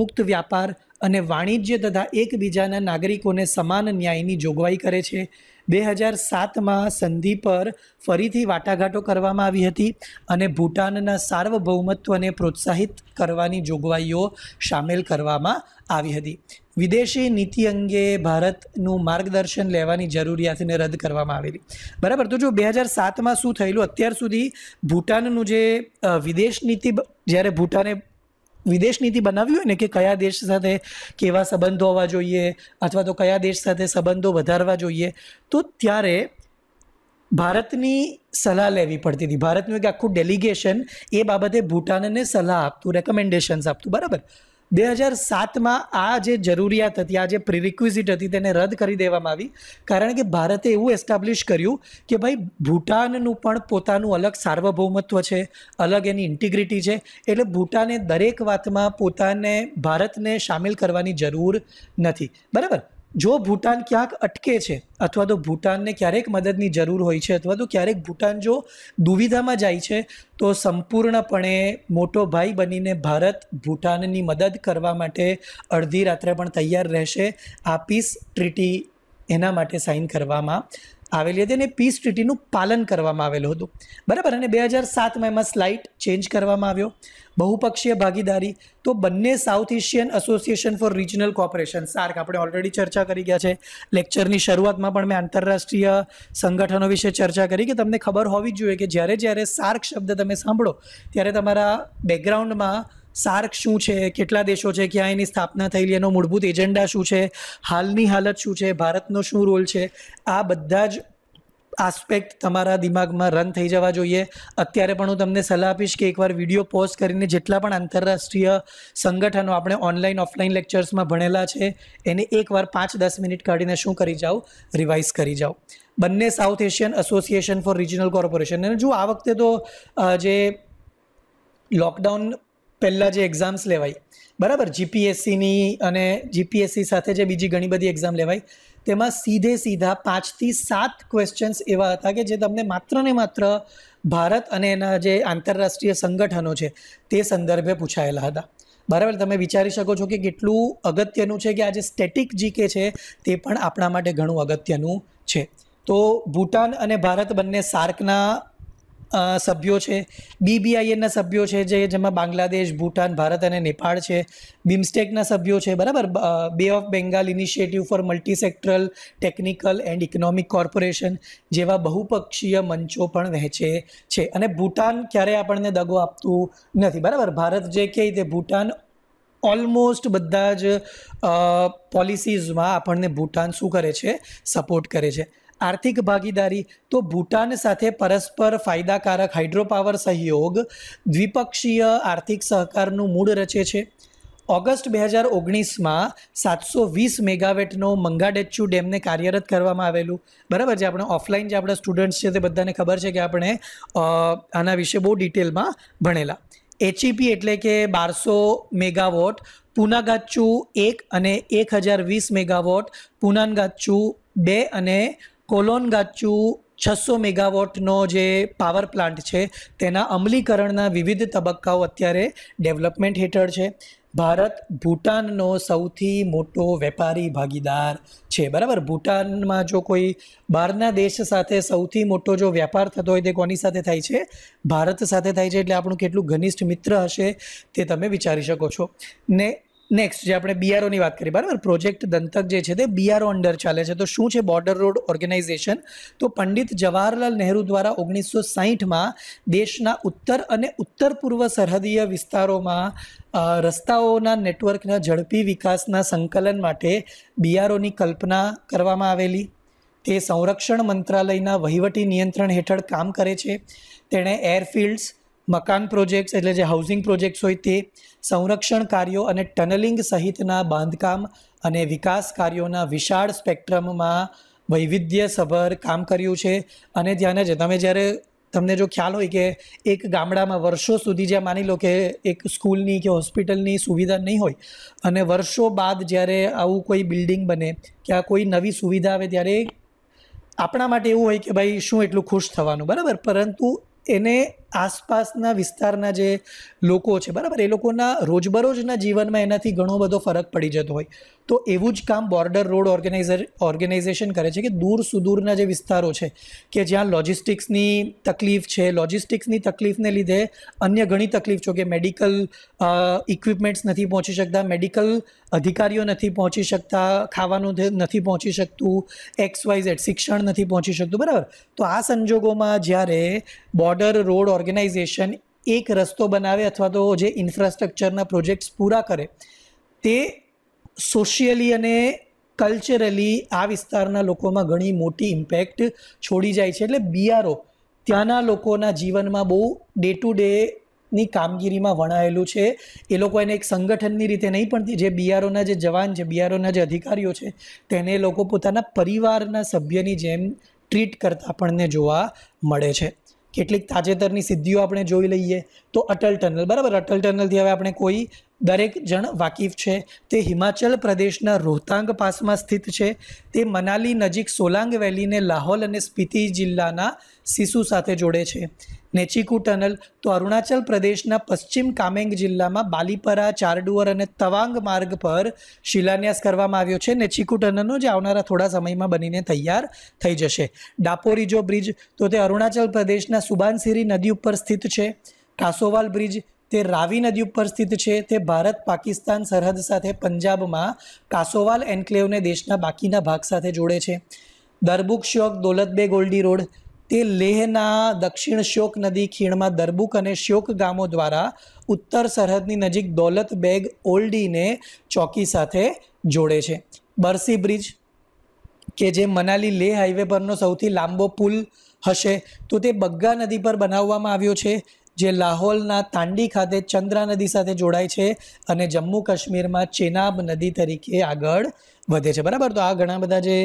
મુક્ત વ્યાપાર અને વાણિજ્ય તથા એકબીજાના નાગરિકોને સમાન ન્યાયની જોગવાઈ કરે છે બે હજાર સાતમાં સંધિ પર ફરીથી વાટાઘાટો કરવામાં આવી હતી અને ભૂટાનના સાર્વભૌમત્વને પ્રોત્સાહિત કરવાની જોગવાઈઓ સામેલ કરવામાં આવી હતી વિદેશી નીતિ અંગે ભારતનું માર્ગદર્શન લેવાની જરૂરિયાતને રદ કરવામાં આવેલી બરાબર તો જો બે હજાર સાતમાં શું થયેલું અત્યાર સુધી ભૂટાનનું જે વિદેશ નીતિ જ્યારે ભૂટાને વિદેશ નીતિ બનાવી હોય ને કે કયા દેશ સાથે કેવા સંબંધો હોવા જોઈએ અથવા તો કયા દેશ સાથે સંબંધો વધારવા જોઈએ તો ત્યારે ભારતની સલાહ લેવી પડતી હતી ભારતનું એક આખું ડેલિગેશન એ બાબતે ભૂટાનને સલાહ આપતું રેકમેન્ડેશન્સ આપતું બરાબર બે હજાર સાતમાં આ જે જરૂરિયાત હતી આ જે પ્રિરિક્વિઝિટ હતી તેને રદ કરી દેવામાં આવી કારણ કે ભારતે એવું એસ્ટાબ્લિશ કર્યું કે ભાઈ ભૂટાનનું પણ પોતાનું અલગ સાર્વભૌમત્વ છે અલગ એની ઇન્ટિગ્રિટી છે એટલે ભૂટાને દરેક વાતમાં પોતાને ભારતને સામેલ કરવાની જરૂર નથી બરાબર જો ભૂટાન ક્યાંક અટકે છે અથવા તો ભૂટાનને ક્યારેક મદદની જરૂર હોય છે અથવા તો ક્યારેક ભૂટાન જો દુવિધામાં જાય છે તો સંપૂર્ણપણે મોટો ભાઈ બનીને ભારત ભૂટાનની મદદ કરવા માટે અડધી રાત્રે પણ તૈયાર રહેશે આ પીસ ટ્રીટી એના માટે સાઇન કરવામાં આવેલી હતી અને પીસ ટ્રીટીનું પાલન કરવામાં આવેલું હતું બરાબર અને બે હજાર સાતમાં એમાં સ્લાઇટ ચેન્જ કરવામાં આવ્યો બહુપક્ષીય ભાગીદારી તો બંને South Asian Association for Regional Cooperation SAARC આપણે ઓલરેડી ચર્ચા કરી ગયા છે લેક્ચરની શરૂઆતમાં પણ મેં આંતરરાષ્ટ્રીય સંગઠનો વિશે ચર્ચા કરી કે તમને ખબર હોવી જ જોઈએ કે જ્યારે જ્યારે સાર્ક શબ્દ તમે સાંભળો ત્યારે તમારા બેકગ્રાઉન્ડમાં સાર્ક શું છે કેટલા દેશો છે ક્યાં એની સ્થાપના થયેલી એનો મૂળભૂત એજન્ડા શું છે હાલની હાલત શું છે ભારતનો શું રોલ છે આ બધા જ આસ્પેક્ટ તમારા દિમાગમાં રન થઈ જવા જોઈએ અત્યારે પણ હું તમને સલાહ આપીશ કે એકવાર વિડીયો પોઝ કરીને જેટલા પણ આંતરરાષ્ટ્રીય સંગઠનો આપણે ઓનલાઈન ઓફલાઈન લેક્ચર્સમાં ભણેલા છે એને એકવાર પાંચ દસ મિનિટ કાઢીને શું કરી જાઓ રિવાઇઝ કરી જાઓ બંને South Asian Association for Regional corporation અને જો આ વખતે તો જે લોકડાઉન પહેલાં જે એક્ઝામ્સ લેવાય બરાબર જીપીએસસીની અને જીપીએસસી સાથે જે બીજી ઘણી બધી એક્ઝામ લેવાય તેમાં સીધે સીધા પાંચથી સાત ક્વેશ્ચન્સ એવા હતા કે જે તમને માત્ર ને માત્ર ભારત અને એના જે આંતરરાષ્ટ્રીય સંગઠનો છે તે સંદર્ભે પૂછાયેલા હતા બરાબર તમે વિચારી શકો છો કે કેટલું અગત્યનું છે કે આ જે સ્ટેટિક જીકે છે તે પણ આપણા માટે ઘણું અગત્યનું છે તો ભૂટાન અને ભારત બંને સાર્કના સભ્યો છે બીબીઆઈએનના સભ્યો છે જે જેમાં બાંગ્લાદેશ ભૂટાન ભારત અને નેપાળ છે બિમ્સ્ટેકના સભ્યો છે બરાબર Bay of Bengal initiative for multi technical and economic corporation જેવા બહુપક્ષીય મંચો પણ વહેંચે છે અને ભૂટાન ક્યારેય આપણને દગો આપતું નથી બરાબર ભારત જે કહે તે ભૂટાન ઓલમોસ્ટ બધા જ પોલિસીઝમાં આપણને ભૂટાન શું કરે છે સપોર્ટ કરે છે આર્થિક ભાગીદારી તો ભૂટાન સાથે પરસ્પર ફાયદાકારક હાઇડ્રોપાવર સહયોગ દ્વિપક્ષીય આર્થિક સહકારનું મૂળ રચે છે ઓગસ્ટ બે હજાર ઓગણીસમાં સાતસો વીસ મેગાવેટનો મંગાડેચ્યુ ડેમને કાર્યરત કરવામાં આવેલું બરાબર છે આપણે ઓફલાઈન જે આપણા સ્ટુડન્ટ્સ છે તે બધાને ખબર છે કે આપણે આના વિશે બહુ ડિટેલમાં ભણેલા એચઈપી એટલે કે બારસો મેગાવોટ પુનાગાચ્ચુ એક અને એક હજાર વીસ મેગાવોટ પુનાનગાચ્ચુ બે અને કોલોનગાચુ છસો મેગાવોટનો જે પાવર પ્લાન્ટ છે તેના અમલીકરણના વિવિધ તબક્કાઓ અત્યારે ડેવલપમેન્ટ હેઠળ છે ભારત ભૂટાનનો સૌથી મોટો વેપારી ભાગીદાર છે બરાબર ભૂટાનમાં જો કોઈ બહારના દેશ સાથે સૌથી મોટો જો વ્યાપાર થતો હોય તે કોની સાથે થાય છે ભારત સાથે થાય છે એટલે આપણું કેટલું ઘનિષ્ઠ મિત્ર હશે તે તમે વિચારી શકો છો ને નેક્સ્ટ જે આપણે બીઆરઓની વાત કરી બરાબર પ્રોજેક્ટ દંતક જે છે તે બીઆરઓ અંડર ચાલે છે તો શું છે બોર્ડર રોડ ઓર્ગેનાઇઝેશન તો પંડિત જવાહરલાલ નહેરુ દ્વારા ઓગણીસો સાહીઠમાં દેશના ઉત્તર અને ઉત્તર પૂર્વ સરહદીય વિસ્તારોમાં રસ્તાઓના નેટવર્કના ઝડપી વિકાસના સંકલન માટે બીઆરઓની કલ્પના કરવામાં આવેલી તે સંરક્ષણ મંત્રાલયના વહીવટી નિયંત્રણ હેઠળ કામ કરે છે તેણે એરફિલ્ડ્સ મકાન પ્રોજેક્ટ્સ એટલે જે હાઉસિંગ પ્રોજેક્ટ્સ હોય તે સંરક્ષણ કાર્યો અને ટનલિંગ સહિતના બાંધકામ અને વિકાસ કાર્યોના વિશાળ સ્પેક્ટ્રમમાં વૈવિધ્યસભર કામ કર્યું છે અને ધ્યાને જ તમે જ્યારે તમને જો ખ્યાલ હોય કે એક ગામડામાં વર્ષો સુધી જ્યાં માની લો કે એક સ્કૂલની કે હોસ્પિટલની સુવિધા નહીં હોય અને વર્ષો બાદ જ્યારે આવું કોઈ બિલ્ડિંગ બને કે આ કોઈ નવી સુવિધા આવે ત્યારે આપણા માટે એવું હોય કે ભાઈ શું એટલું ખુશ થવાનું બરાબર પરંતુ એને આસપાસના વિસ્તારના જે લોકો છે બરાબર એ લોકોના રોજબરોજના જીવનમાં એનાથી ઘણો બધો ફરક પડી જતો હોય તો એવું જ કામ બોર્ડર રોડ ઓર્ગેનાઇઝર ઓર્ગેનાઇઝેશન કરે છે કે દૂર સુદૂરના જે વિસ્તારો છે કે જ્યાં લોજિસ્ટિક્સની તકલીફ છે લોજિસ્ટિક્સની તકલીફને લીધે અન્ય ઘણી તકલીફ છો કે મેડિકલ ઇક્વિપમેન્ટ્સ નથી પહોંચી શકતા મેડિકલ અધિકારીઓ નથી પહોંચી શકતા ખાવાનું નથી પહોંચી શકતું એક્સ વાય ઝેડ શિક્ષણ નથી પહોંચી શકતું બરાબર તો આ સંજોગોમાં જ્યારે બોર્ડર રોડ ઓર્ગેનાઇઝેશન એક રસ્તો બનાવે અથવા તો જે ઇન્ફ્રાસ્ટ્રક્ચરના પ્રોજેક્ટ્સ પૂરા કરે તે સોશિયલી અને કલ્ચરલી આ વિસ્તારના લોકોમાં ઘણી મોટી ઇમ્પેક્ટ છોડી જાય છે એટલે બીઆરઓ ત્યાંના લોકોના જીવનમાં બહુ ડે ટુ ડે ની કામગીરીમાં વણાયેલું છે એ લોકો એને એક સંગઠનની રીતે નહીં પણ જે બીઆરઓના જે જવાન છે બીઆરઓના જે અધિકારીઓ છે તેને લોકો પોતાના પરિવારના સભ્યની જેમ ટ્રીટ કરતા આપણને જોવા મળે છે કેટલીક તાજેતરની સિદ્ધિઓ આપણે જોઈ લઈએ તો અટલ ટનલ બરાબર અટલ ટનલથી હવે આપણે કોઈ દરેક જણ વાકિફ છે તે હિમાચલ પ્રદેશના રોહતાંગ પાસમાં સ્થિત છે તે મનાલી નજીક સોલાંગ વેલીને લાહોલ અને સ્પીતિ જિલ્લાના સિસુ સાથે જોડે છે નેચિકુ ટનલ તો અરુણાચલ પ્રદેશના પશ્ચિમ કામેંગ જિલ્લામાં બાલીપરા ચારડુઅર અને તવાંગ માર્ગ પર શિલાન્યાસ કરવામાં આવ્યો છે નેચિકુ ટનલનો જે આવનારા થોડા સમયમાં બનીને તૈયાર થઈ જશે ડાપોરીજો બ્રિજ તો તે અરુણાચલ પ્રદેશના સુબાનસિરી નદી ઉપર સ્થિત છે કાસોવાલ બ્રિજ તે રાવી નદી ઉપર સ્થિત છે તે ભારત પાકિસ્તાન સરહદ સાથે પંજાબમાં કાસોવાલ એન્ક્લેવને દેશના બાકીના ભાગ સાથે જોડે છે દરબુક શ્યોક દોલતબે ગોલ્ડી રોડ તે લેહના દક્ષિણ શ્યોક નદી ખીણમાં દરબુક અને શ્યોક ગામો દ્વારા ઉત્તર સરહદની નજીક દોલત બેગ ઓલ્ડીને ચોકી સાથે જોડે છે બરસી બ્રિજ કે જે મનાલી લેહ હાઈવે પરનો સૌથી લાંબો પુલ હશે તો તે બગ્ગા નદી પર બનાવવામાં આવ્યો છે જે લાહોલના તાંડી ખાતે ચંદ્રા નદી સાથે જોડાય છે અને જમ્મુ કાશ્મીરમાં ચેનાબ નદી તરીકે આગળ વધે છે બરાબર તો આ ઘણા બધા જે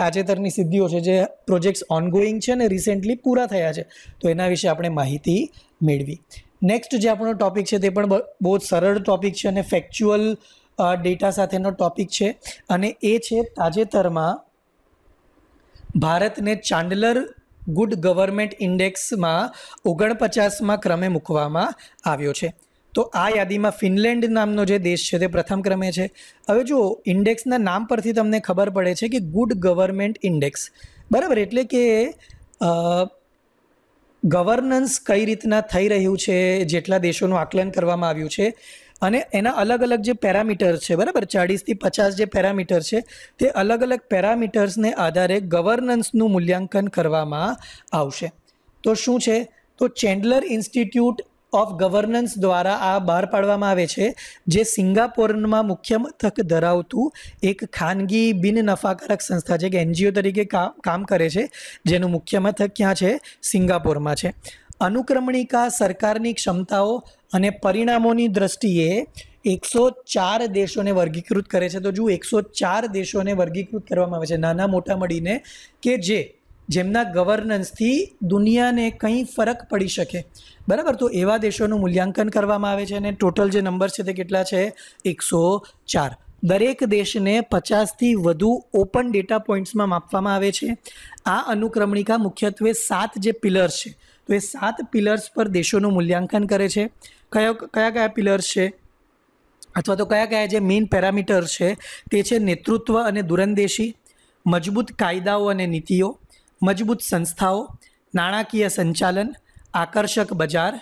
તાજેતરની સિદ્ધિઓ છે જે પ્રોજેક્ટ્સ ઓનગોઈંગ છે ને રિસેન્ટલી પૂરા થયા છે તો એના વિશે આપણે માહિતી મેળવી નેક્સ્ટ જે આપણો ટોપિક છે તે પણ બહુ જ સરળ ટોપિક છે અને ફેક્ચ્યુઅલ ડેટા સાથેનો ટોપિક છે અને એ છે તાજેતરમાં ભારતને ચાંડલર ગુડ ગવર્મેન્ટ ઇન્ડેક્સમાં ઓગણપચાસમાં ક્રમે મૂકવામાં આવ્યો છે તો આ યાદીમાં ફિનલેન્ડ નામનો જે દેશ છે તે પ્રથમ ક્રમે છે હવે જો ઇન્ડેક્સના નામ પરથી તમને ખબર પડે છે કે ગુડ ગવર્મેન્ટ ઇન્ડેક્સ બરાબર એટલે કે ગવર્નન્સ કઈ રીતના થઈ રહ્યું છે જેટલા દેશોનું આકલન કરવામાં આવ્યું છે અને એના અલગ અલગ જે પેરામીટર્સ છે બરાબર ચાળીસથી પચાસ જે પેરામીટર છે તે અલગ અલગ પેરામીટર્સને આધારે ગવર્નન્સનું મૂલ્યાંકન કરવામાં આવશે તો શું છે તો ચેન્ડલર ઇન્સ્ટિટ્યૂટ ઓફ ગવર્નન્સ દ્વારા આ બહાર પાડવામાં આવે છે જે સિંગાપોરમાં મુખ્ય મથક ધરાવતું એક ખાનગી બિન નફાકારક સંસ્થા છે કે એનજીઓ તરીકે કામ કરે છે જેનું મુખ્ય મથક ક્યાં છે સિંગાપોરમાં છે અનુક્રમણિકા સરકારની ક્ષમતાઓ અને પરિણામોની દ્રષ્ટિએ એકસો ચાર દેશોને વર્ગીકૃત કરે છે તો જુઓ એકસો ચાર દેશોને વર્ગીકૃત કરવામાં આવે છે નાના મોટા મળીને કે જે જેમના ગવર્નન્સથી દુનિયાને કંઈ ફરક પડી શકે બરાબર તો એવા દેશોનું મૂલ્યાંકન કરવામાં આવે છે અને ટોટલ જે નંબર છે તે કેટલા છે એકસો ચાર દરેક દેશને પચાસથી વધુ ઓપન ડેટા પોઈન્ટ્સમાં માપવામાં આવે છે આ અનુક્રમણિકા મુખ્યત્વે સાત જે પિલર્સ છે તો એ સાત પિલર્સ પર દેશોનું મૂલ્યાંકન કરે છે કયો કયા કયા પિલર્સ છે અથવા તો કયા કયા જે મેઇન પેરામીટર છે તે છે નેતૃત્વ અને દૂરંદેશી મજબૂત કાયદાઓ અને નીતિઓ મજબૂત સંસ્થાઓ નાણાકીય સંચાલન આકર્ષક બજાર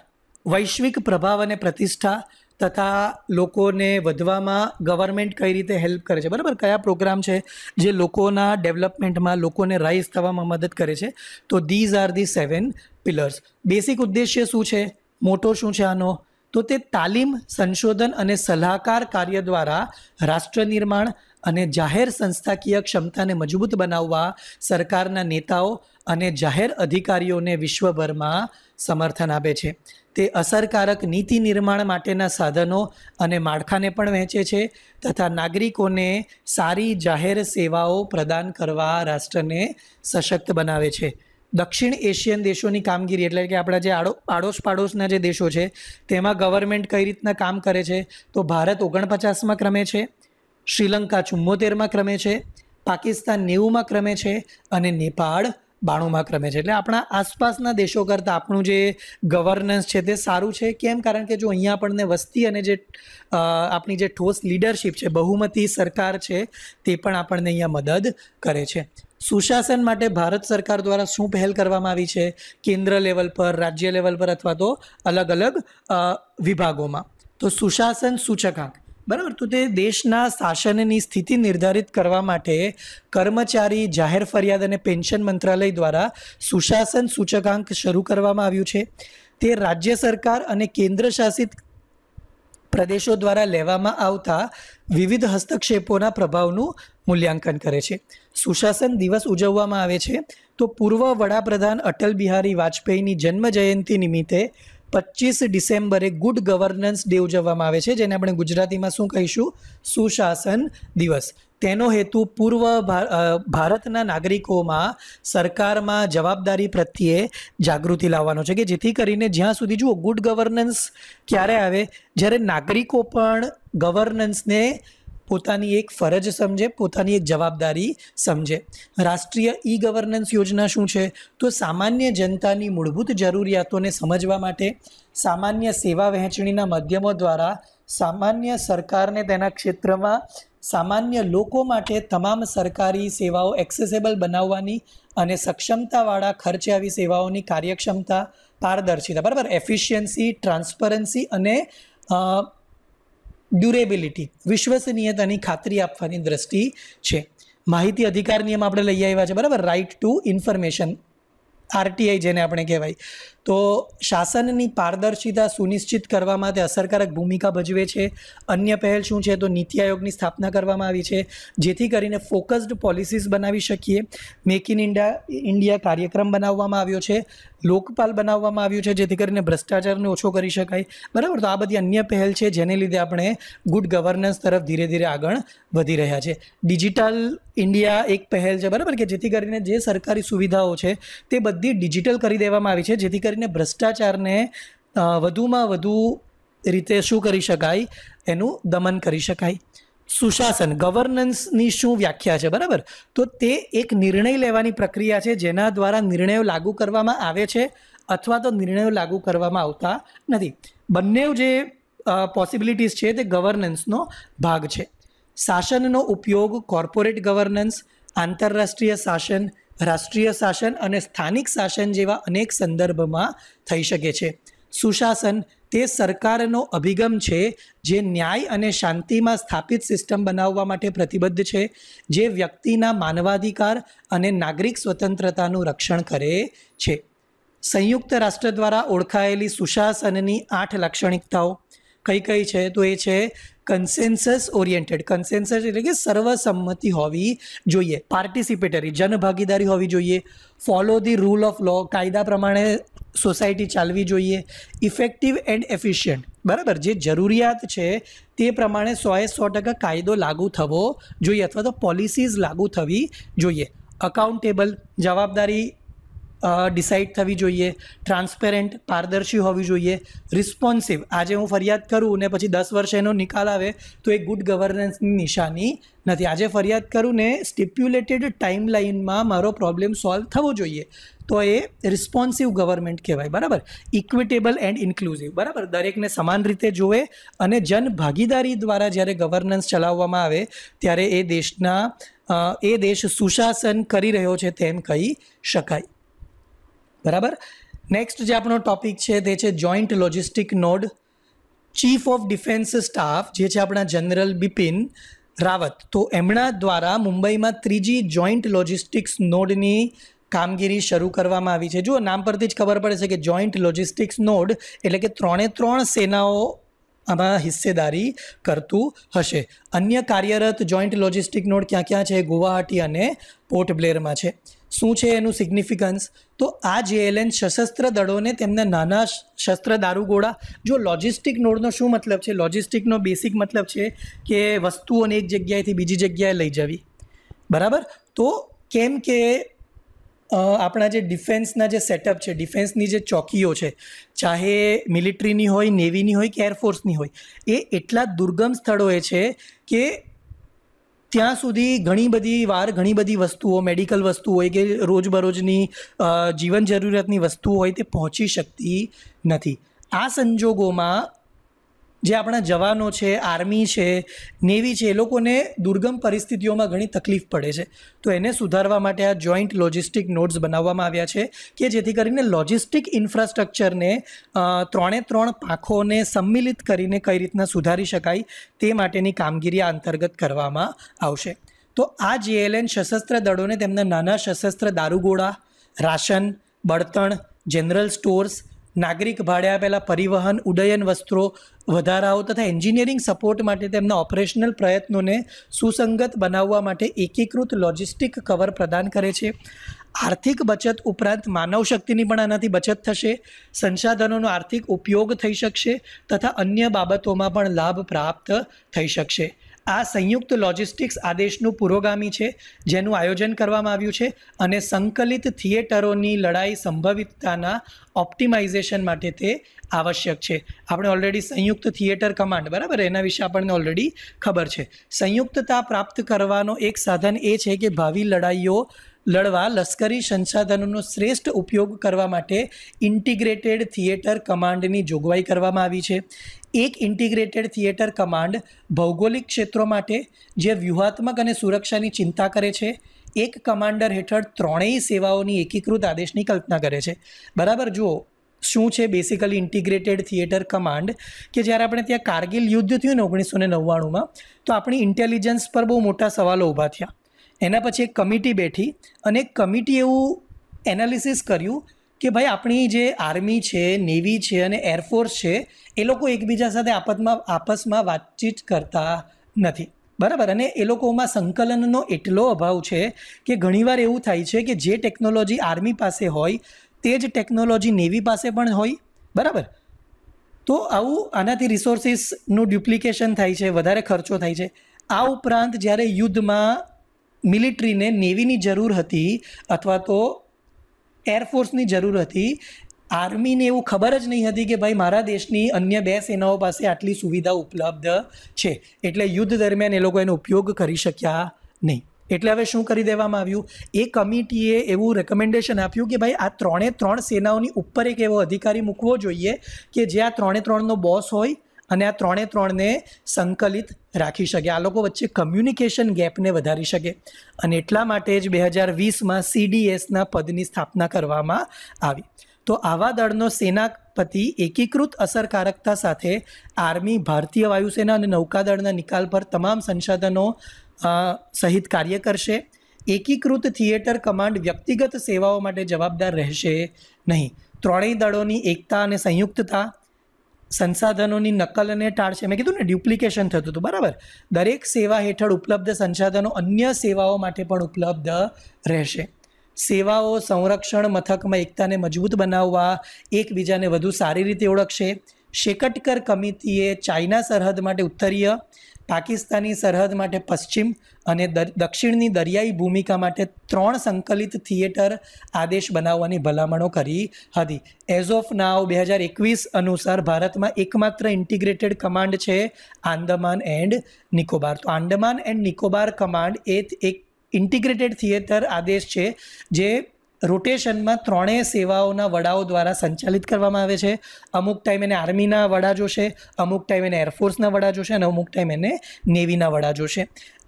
વૈશ્વિક પ્રભાવ અને પ્રતિષ્ઠા તથા લોકોને વધવામાં ગવર્મેન્ટ કઈ રીતે હેલ્પ કરે છે બરાબર કયા પ્રોગ્રામ છે જે લોકોના ડેવલપમેન્ટમાં લોકોને રાઇઝ થવામાં મદદ કરે છે તો these are the seven pillars basic ઉદ્દેશ્ય શું છે મોટો શું છે આનો તો તે તાલીમ સંશોધન અને સલાહકાર કાર્ય દ્વારા રાષ્ટ્ર નિર્માણ અને જાહેર સંસ્થાકીય ક્ષમતાને મજબૂત બનાવવા સરકારના નેતાઓ અને જાહેર અધિકારીઓને વિશ્વભરમાં સમર્થન આપે છે તે અસરકારક નીતિ નિર્માણ માટેના સાધનો અને માળખાને પણ વહેંચે છે તથા નાગરિકોને સારી જાહેર સેવાઓ પ્રદાન કરવા રાષ્ટ્રને સશક્ત બનાવે છે દક્ષિણ એશિયન દેશોની કામગીરી એટલે કે આપણા જે આડો આડોશ પાડોશના જે દેશો છે તેમાં ગવર્મેન્ટ કઈ રીતના કામ કરે છે તો ભારત ઓગણપચાસમાં ક્રમે છે શ્રીલંકા ચુમ્મોતેરમાં ક્રમે છે પાકિસ્તાન નેવુંમાં ક્રમે છે અને નેપાળ બાણુંમાં ક્રમે છે એટલે આપણા આસપાસના દેશો કરતાં આપણું જે ગવર્નન્સ છે તે સારું છે કેમ કારણ કે જો અહીંયા આપણને વસ્તી અને જે આપણી જે ઠોસ લીડરશીપ છે બહુમતી સરકાર છે તે પણ આપણને અહીંયા મદદ કરે છે સુશાસન માટે ભારત સરકાર દ્વારા શું પહેલ કરવામાં આવી છે કેન્દ્ર લેવલ પર રાજ્ય લેવલ પર અથવા તો અલગ અલગ વિભાગોમાં તો સુશાસન સૂચકાંક બરાબર તો તે દેશના શાસનની સ્થિતિ નિર્ધારિત કરવા માટે કર્મચારી જાહેર ફરિયાદ અને પેન્શન મંત્રાલય દ્વારા સુશાસન સૂચકાંક શરૂ કરવામાં આવ્યું છે તે રાજ્ય સરકાર અને કેન્દ્ર શાસિત પ્રદેશો દ્વારા લેવામાં આવતા વિવિધ હસ્તક્ષેપોના પ્રભાવનું મૂલ્યાંકન કરે છે સુશાસન દિવસ ઉજવવામાં આવે છે તો પૂર્વ વડાપ્રધાન અટલ બિહારી વાજપેયીની જન્મ જયંતિ નિમિત્તે પચીસ ડિસેમ્બરે ગુડ ગવર્નન્સ ડે ઉજવવામાં આવે છે જેને આપણે ગુજરાતીમાં શું કહીશું સુશાસન દિવસ તેનો હેતુ પૂર્વ ભારતના નાગરિકોમાં સરકારમાં જવાબદારી પ્રત્યે જાગૃતિ લાવવાનો છે કે જેથી કરીને જ્યાં સુધી જુઓ ગુડ ગવર્નન્સ ક્યારે આવે જ્યારે નાગરિકો પણ ગવર્નન્સને પોતાની એક ફરજ સમજે પોતાની એક જવાબદારી સમજે રાષ્ટ્રીય ઈ ગવર્નન્સ યોજના શું છે તો સામાન્ય જનતાની મૂળભૂત જરૂરિયાતોને સમજવા માટે સામાન્ય સેવા વહેંચણીના માધ્યમો દ્વારા સામાન્ય સરકારને તેના ક્ષેત્રમાં સામાન્ય લોકો માટે તમામ સરકારી સેવાઓ એક્સેસેબલ બનાવવાની અને સક્ષમતાવાળા ખર્ચે આવી સેવાઓની કાર્યક્ષમતા પારદર્શિતા બરાબર એફિશિયન્સી ટ્રાન્સપરન્સી અને ડ્યુરેબિલિટી વિશ્વસનીયતાની ખાતરી આપવાની દ્રષ્ટિ છે માહિતી અધિકાર નિયમ આપણે લઈ આવ્યા છે બરાબર રાઇટ ટુ ઇન્ફોર્મેશન આરટીઆઈ જેને આપણે કહેવાય તો શાસનની પારદર્શિતા સુનિશ્ચિત કરવા માટે અસરકારક ભૂમિકા ભજવે છે અન્ય પહેલ શું છે તો નીતિ આયોગની સ્થાપના કરવામાં આવી છે જેથી કરીને ફોકસ્ડ પોલિસીસ બનાવી શકીએ મેક ઇન ઇન્ડિયા ઇન્ડિયા કાર્યક્રમ બનાવવામાં આવ્યો છે લોકપાલ બનાવવામાં આવ્યું છે જેથી કરીને ભ્રષ્ટાચારને ઓછો કરી શકાય બરાબર તો આ બધી અન્ય પહેલ છે જેને લીધે આપણે ગુડ ગવર્નન્સ તરફ ધીરે ધીરે આગળ વધી રહ્યા છે ડિજિટલ ઇન્ડિયા એક પહેલ છે બરાબર કે જેથી કરીને જે સરકારી સુવિધાઓ છે તે બધી ડિજિટલ કરી દેવામાં આવી છે જેથી કરીને ભ્રષ્ટાચારને વધુમાં વધુ રીતે શું કરી શકાય એનું દમન કરી શકાય સુશાસન ગવર્નન્સની શું વ્યાખ્યા છે બરાબર તો તે એક નિર્ણય લેવાની પ્રક્રિયા છે જેના દ્વારા નિર્ણયો લાગુ કરવામાં આવે છે અથવા તો નિર્ણયો લાગુ કરવામાં આવતા નથી બંને જે પોસિબિલિટીઝ છે તે ગવર્નન્સનો ભાગ છે શાસનનો ઉપયોગ કોર્પોરેટ ગવર્નન્સ આંતરરાષ્ટ્રીય શાસન રાષ્ટ્રીય શાસન અને સ્થાનિક શાસન જેવા અનેક સંદર્ભમાં થઈ શકે છે સુશાસન તે સરકારનો અભિગમ છે જે ન્યાય અને શાંતિમાં સ્થાપિત સિસ્ટમ બનાવવા માટે પ્રતિબદ્ધ છે જે વ્યક્તિના માનવાધિકાર અને નાગરિક સ્વતંત્રતાનું રક્ષણ કરે છે સંયુક્ત રાષ્ટ્ર દ્વારા ઓળખાયેલી સુશાસનની આઠ લાક્ષણિકતાઓ કઈ કઈ છે તો એ છે કન્સેન્સસ ઓરિએન્ટેડ કન્સેન્સસ એટલે કે સર્વસંમતિ હોવી જોઈએ પાર્ટિસિપેટરી જનભાગીદારી હોવી જોઈએ follow the rule of law કાયદા પ્રમાણે સોસાયટી ચાલવી જોઈએ ઇફેક્ટિવ એન્ડ એફિશિયન્ટ બરાબર જે જરૂરિયાત છે તે પ્રમાણે સોએ સો ટકા કાયદો લાગુ થવો જોઈએ અથવા તો પોલિસીઝ લાગુ થવી જોઈએ અકાઉન્ટેબલ જવાબદારી ડિસાઇડ થવી જોઈએ ટ્રાન્સપેરન્ટ પારદર્શી હોવી જોઈએ રિસ્પોન્સિવ આજે હું ફરિયાદ કરું ને પછી દસ વર્ષે એનો નિકાલ આવે તો એ ગુડ ગવર્નન્સની નિશાની નથી આજે ફરિયાદ કરું ને સ્ટિપ્યુલેટેડ ટાઈમ લાઇનમાં મારો પ્રોબ્લેમ સોલ્વ થવો જોઈએ તો એ રિસ્પોન્સિવ ગવર્મેન્ટ કહેવાય બરાબર ઇક્વિટેબલ એન્ડ ઇન્ક્લુઝિવ બરાબર દરેકને સમાન રીતે જોવે અને જન ભાગીદારી દ્વારા જ્યારે ગવર્નન્સ ચલાવવામાં આવે ત્યારે એ દેશના એ દેશ સુશાસન કરી રહ્યો છે તેમ કહી શકાય બરાબર નેક્સ્ટ જે આપણો ટોપિક છે તે છે joint logistic node chief of defence staff જે છે આપણા જનરલ બિપિન રાવત તો એમના દ્વારા મુંબઈમાં ત્રીજી જોઈન્ટ લોજિસ્ટિક્સ નોડની કામગીરી શરૂ કરવામાં આવી છે જુઓ નામ પરથી જ ખબર પડે છે કે જોઈન્ટ લોજિસ્ટિક્સ નોડ એટલે કે ત્રણે ત્રણ સેનાઓ આમાં હિસ્સેદારી કરતું હશે અન્ય કાર્યરત જોઈન્ટ લોજિસ્ટિક નોડ ક્યાં ક્યાં છે ગુવાહાટી અને પોર્ટ બ્લેરમાં છે શું છે એનું સિગ્નિફિકન્સ તો આ જેએલએન સશસ્ત્ર દળોને તેમના નાના શસ્ત્ર દારૂગોળા જો લોજિસ્ટિક નોડનો શું મતલબ છે લોજિસ્ટિકનો બેસિક મતલબ છે કે વસ્તુઓને એક જગ્યાએથી બીજી જગ્યાએ લઈ જવી બરાબર તો કેમ કે આપણા જે ડિફેન્સના જે સેટઅપ છે ડિફેન્સની જે ચોકીઓ છે ચાહે મિલિટરીની હોય નેવીની હોય કે એરફોર્સની હોય એ એટલા દુર્ગમ સ્થળોએ છે કે ત્યાં સુધી ઘણી બધી વાર ઘણી બધી વસ્તુઓ મેડિકલ વસ્તુ હોય કે રોજબરોજની જીવન જરૂરિયાતની વસ્તુઓ હોય તે પહોંચી શકતી નથી આ સંજોગોમાં જે આપણા જવાનો છે આર્મી છે નેવી છે એ લોકોને દુર્ગમ પરિસ્થિતિઓમાં ઘણી તકલીફ પડે છે તો એને સુધારવા માટે આ જોઈન્ટ લોજિસ્ટિક નોટ્સ બનાવવામાં આવ્યા છે કે જેથી કરીને લોજિસ્ટિક ઇન્ફ્રાસ્ટ્રક્ચરને ત્રણે ત્રણ પાંખોને સંમિલિત કરીને કઈ રીતના સુધારી શકાય તે માટેની કામગીરી આ અંતર્ગત કરવામાં આવશે તો આ જેએલએન સશસ્ત્ર દળોને તેમના નાના સશસ્ત્ર દારૂગોળા રાશન બળતણ જનરલ સ્ટોર્સ નાગરિક ભાડે આપેલા પરિવહન ઉડ્ડયન વસ્ત્રો વધારાઓ તથા એન્જિનિયરિંગ સપોર્ટ માટે તેમના ઓપરેશનલ પ્રયત્નોને સુસંગત બનાવવા માટે એકીકૃત લોજિસ્ટિક કવર પ્રદાન કરે છે આર્થિક બચત ઉપરાંત માનવ શક્તિની પણ આનાથી બચત થશે સંસાધનોનો આર્થિક ઉપયોગ થઈ શકશે તથા અન્ય બાબતોમાં પણ લાભ પ્રાપ્ત થઈ શકશે આ સંયુક્ત લોજિસ્ટિક્સ આદેશનું પુરોગામી છે જેનું આયોજન કરવામાં આવ્યું છે અને સંકલિત થિયેટરોની લડાઈ સંભવિતતાના ઓપ્ટિમાઇઝેશન માટે તે આવશ્યક છે આપણે ઓલરેડી સંયુક્ત થિયેટર કમાન્ડ બરાબર એના વિશે આપણને ઓલરેડી ખબર છે સંયુક્તતા પ્રાપ્ત કરવાનો એક સાધન એ છે કે ભાવિ લડાઈઓ લડવા લશ્કરી સંસાધનોનો શ્રેષ્ઠ ઉપયોગ કરવા માટે ઇન્ટિગ્રેટેડ થિયેટર કમાન્ડની જોગવાઈ કરવામાં આવી છે એક ઇન્ટિગ્રેટેડ થિયેટર કમાન્ડ ભૌગોલિક ક્ષેત્રો માટે જે વ્યૂહાત્મક અને સુરક્ષાની ચિંતા કરે છે એક કમાન્ડર હેઠળ ત્રણેય સેવાઓની એકીકૃત આદેશની કલ્પના કરે છે બરાબર જુઓ શું છે બેસિકલી ઇન્ટિગ્રેટેડ થિયેટર કમાન્ડ કે જ્યારે આપણે ત્યાં કારગિલ યુદ્ધ થયું ને ઓગણીસો ને નવ્વાણુંમાં તો આપણી ઇન્ટેલિજન્સ પર બહુ મોટા સવાલો ઊભા થયા એના પછી એક કમિટી બેઠી અને એક કમિટી એવું એનાલિસિસ કર્યું કે ભાઈ આપણી જે આર્મી છે નેવી છે અને એરફોર્સ છે એ લોકો એકબીજા સાથે આપતમાં આપસમાં વાતચીત કરતા નથી બરાબર અને એ લોકોમાં સંકલનનો એટલો અભાવ છે કે ઘણીવાર એવું થાય છે કે જે ટેકનોલોજી આર્મી પાસે હોય તે જ ટેકનોલોજી નેવી પાસે પણ હોય બરાબર તો આવું આનાથી રિસોર્સિસનું ડુપ્લિકેશન થાય છે વધારે ખર્ચો થાય છે આ ઉપરાંત જ્યારે યુદ્ધમાં મિલિટરીને નેવીની જરૂર હતી અથવા તો એરફોર્સની જરૂર હતી આર્મીને એવું ખબર જ નહીં હતી કે ભાઈ મારા દેશની અન્ય બે સેનાઓ પાસે આટલી સુવિધા ઉપલબ્ધ છે એટલે યુદ્ધ દરમિયાન એ લોકો એનો ઉપયોગ કરી શક્યા નહીં એટલે હવે શું કરી દેવામાં આવ્યું એ કમિટીએ એવું રેકમેન્ડેશન આપ્યું કે ભાઈ આ ત્રણે ત્રણ સેનાઓની ઉપર એક એવો અધિકારી મૂકવો જોઈએ કે જે આ ત્રણે ત્રણનો બોસ હોય અને આ ત્રણે ત્રણને સંકલિત રાખી શકે આ લોકો વચ્ચે કમ્યુનિકેશન ગેપને વધારી શકે અને એટલા માટે જ બે હજાર વીસમાં સીડીએસના પદની સ્થાપના કરવામાં આવી તો આવા દળનો સેનાપતિ એકીકૃત અસરકારકતા સાથે આર્મી ભારતીય વાયુસેના અને નૌકાદળના નિકાલ પર તમામ સંસાધનો સહિત કાર્ય કરશે એકીકૃત થિયેટર કમાન્ડ વ્યક્તિગત સેવાઓ માટે જવાબદાર રહેશે નહીં ત્રણેય દળોની એકતા અને સંયુક્તતા સંસાધનોની નકલ અને ટાળશે મેં કીધું ને ડ્યુપ્લિકેશન થતું હતું બરાબર દરેક સેવા હેઠળ ઉપલબ્ધ સંસાધનો અન્ય સેવાઓ માટે પણ ઉપલબ્ધ રહેશે સેવાઓ સંરક્ષણ મથકમાં એકતાને મજબૂત બનાવવા એકબીજાને વધુ સારી રીતે ઓળખશે શેકટકર કમિટીએ ચાઇના સરહદ માટે ઉત્તરીય પાકિસ્તાની સરહદ માટે પશ્ચિમ અને દક્ષિણની દરિયાઈ ભૂમિકા માટે ત્રણ સંકલિત થિયેટર આદેશ બનાવવાની ભલામણો કરી હતી એઝ ઓફ નાવ બે હજાર એકવીસ અનુસાર ભારતમાં એકમાત્ર ઇન્ટિગ્રેટેડ કમાન્ડ છે આંદમાન એન્ડ નિકોબાર તો આંદમાન એન્ડ નિકોબાર કમાન્ડ એ એક ઇન્ટિગ્રેટેડ થિયેટર આદેશ છે જે રોટેશનમાં ત્રણેય સેવાઓના વડાઓ દ્વારા સંચાલિત કરવામાં આવે છે અમુક ટાઈમ એને આર્મીના વડા જોશે અમુક ટાઈમ એને એરફોર્સના વડા જોશે અને અમુક ટાઈમ એને નેવીના વડા જોશે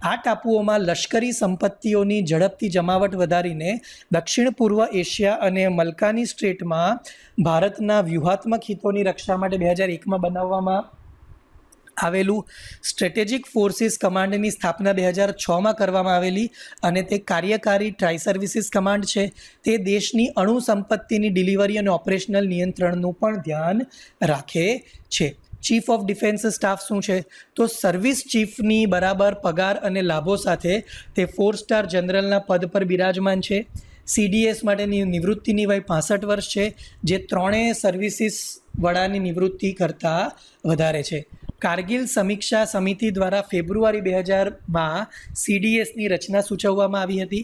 આ ટાપુઓમાં લશ્કરી સંપત્તિઓની ઝડપથી જમાવટ વધારીને દક્ષિણ પૂર્વ એશિયા અને મલકાની સ્ટેટમાં ભારતના વ્યૂહાત્મક હિતોની રક્ષા માટે બે હજાર એકમાં બનાવવામાં આવેલું સ્ટ્રેટેજિક ફોર્સિસ કમાન્ડની સ્થાપના બે હજાર છમાં કરવામાં આવેલી અને તે કાર્યકારી ટ્રાય સર્વિસીસ કમાન્ડ છે તે દેશની અણુ સંપત્તિની ડિલિવરી અને ઓપરેશનલ નિયંત્રણનું પણ ધ્યાન રાખે છે ચીફ ઓફ ડિફેન્સ સ્ટાફ શું છે તો સર્વિસ ચીફની બરાબર પગાર અને લાભો સાથે તે ફોર સ્ટાર જનરલના પદ પર બિરાજમાન છે સીડીએસ માટેની નિવૃત્તિની વય પાસઠ વર્ષ છે જે ત્રણેય સર્વિસીસ વડાની નિવૃત્તિ કરતાં વધારે છે કારગિલ સમીક્ષા સમિતિ દ્વારા ફેબ્રુઆરી બે હજારમાં સીડીએસની રચના સૂચવવામાં આવી હતી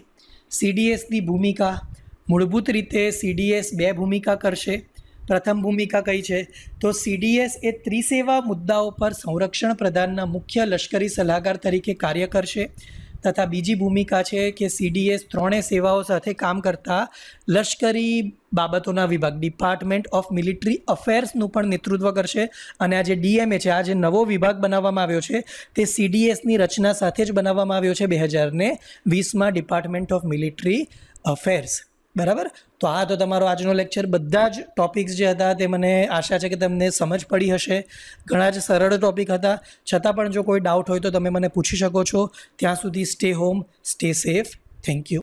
સીડીએસની ભૂમિકા મૂળભૂત રીતે સીડીએસ બે ભૂમિકા કરશે પ્રથમ ભૂમિકા કઈ છે તો સીડીએસ એ ત્રિસેવા મુદ્દાઓ પર સંરક્ષણ પ્રધાનના મુખ્ય લશ્કરી સલાહકાર તરીકે કાર્ય કરશે તથા બીજી ભૂમિકા છે કે સીડીએસ ત્રણેય સેવાઓ સાથે કામ કરતા લશ્કરી બાબતોના વિભાગ ડિપાર્ટમેન્ટ ઓફ મિલિટરી અફેર્સનું પણ નેતૃત્વ કરશે અને આ જે ડીએમએ છે આ જે નવો વિભાગ બનાવવામાં આવ્યો છે તે સીડીએસની રચના સાથે જ બનાવવામાં આવ્યો છે બે હજારને વીસમાં ડિપાર્ટમેન્ટ ઓફ મિલિટરી અફેર્સ બરાબર તો આ તો તમારો આજનો લેક્ચર બધા જ ટોપિક્સ જે હતા તે મને આશા છે કે તમને સમજ પડી હશે ઘણા જ સરળ ટોપિક હતા છતાં પણ જો કોઈ ડાઉટ હોય તો તમે મને પૂછી શકો છો ત્યાં સુધી stay home stay safe thank you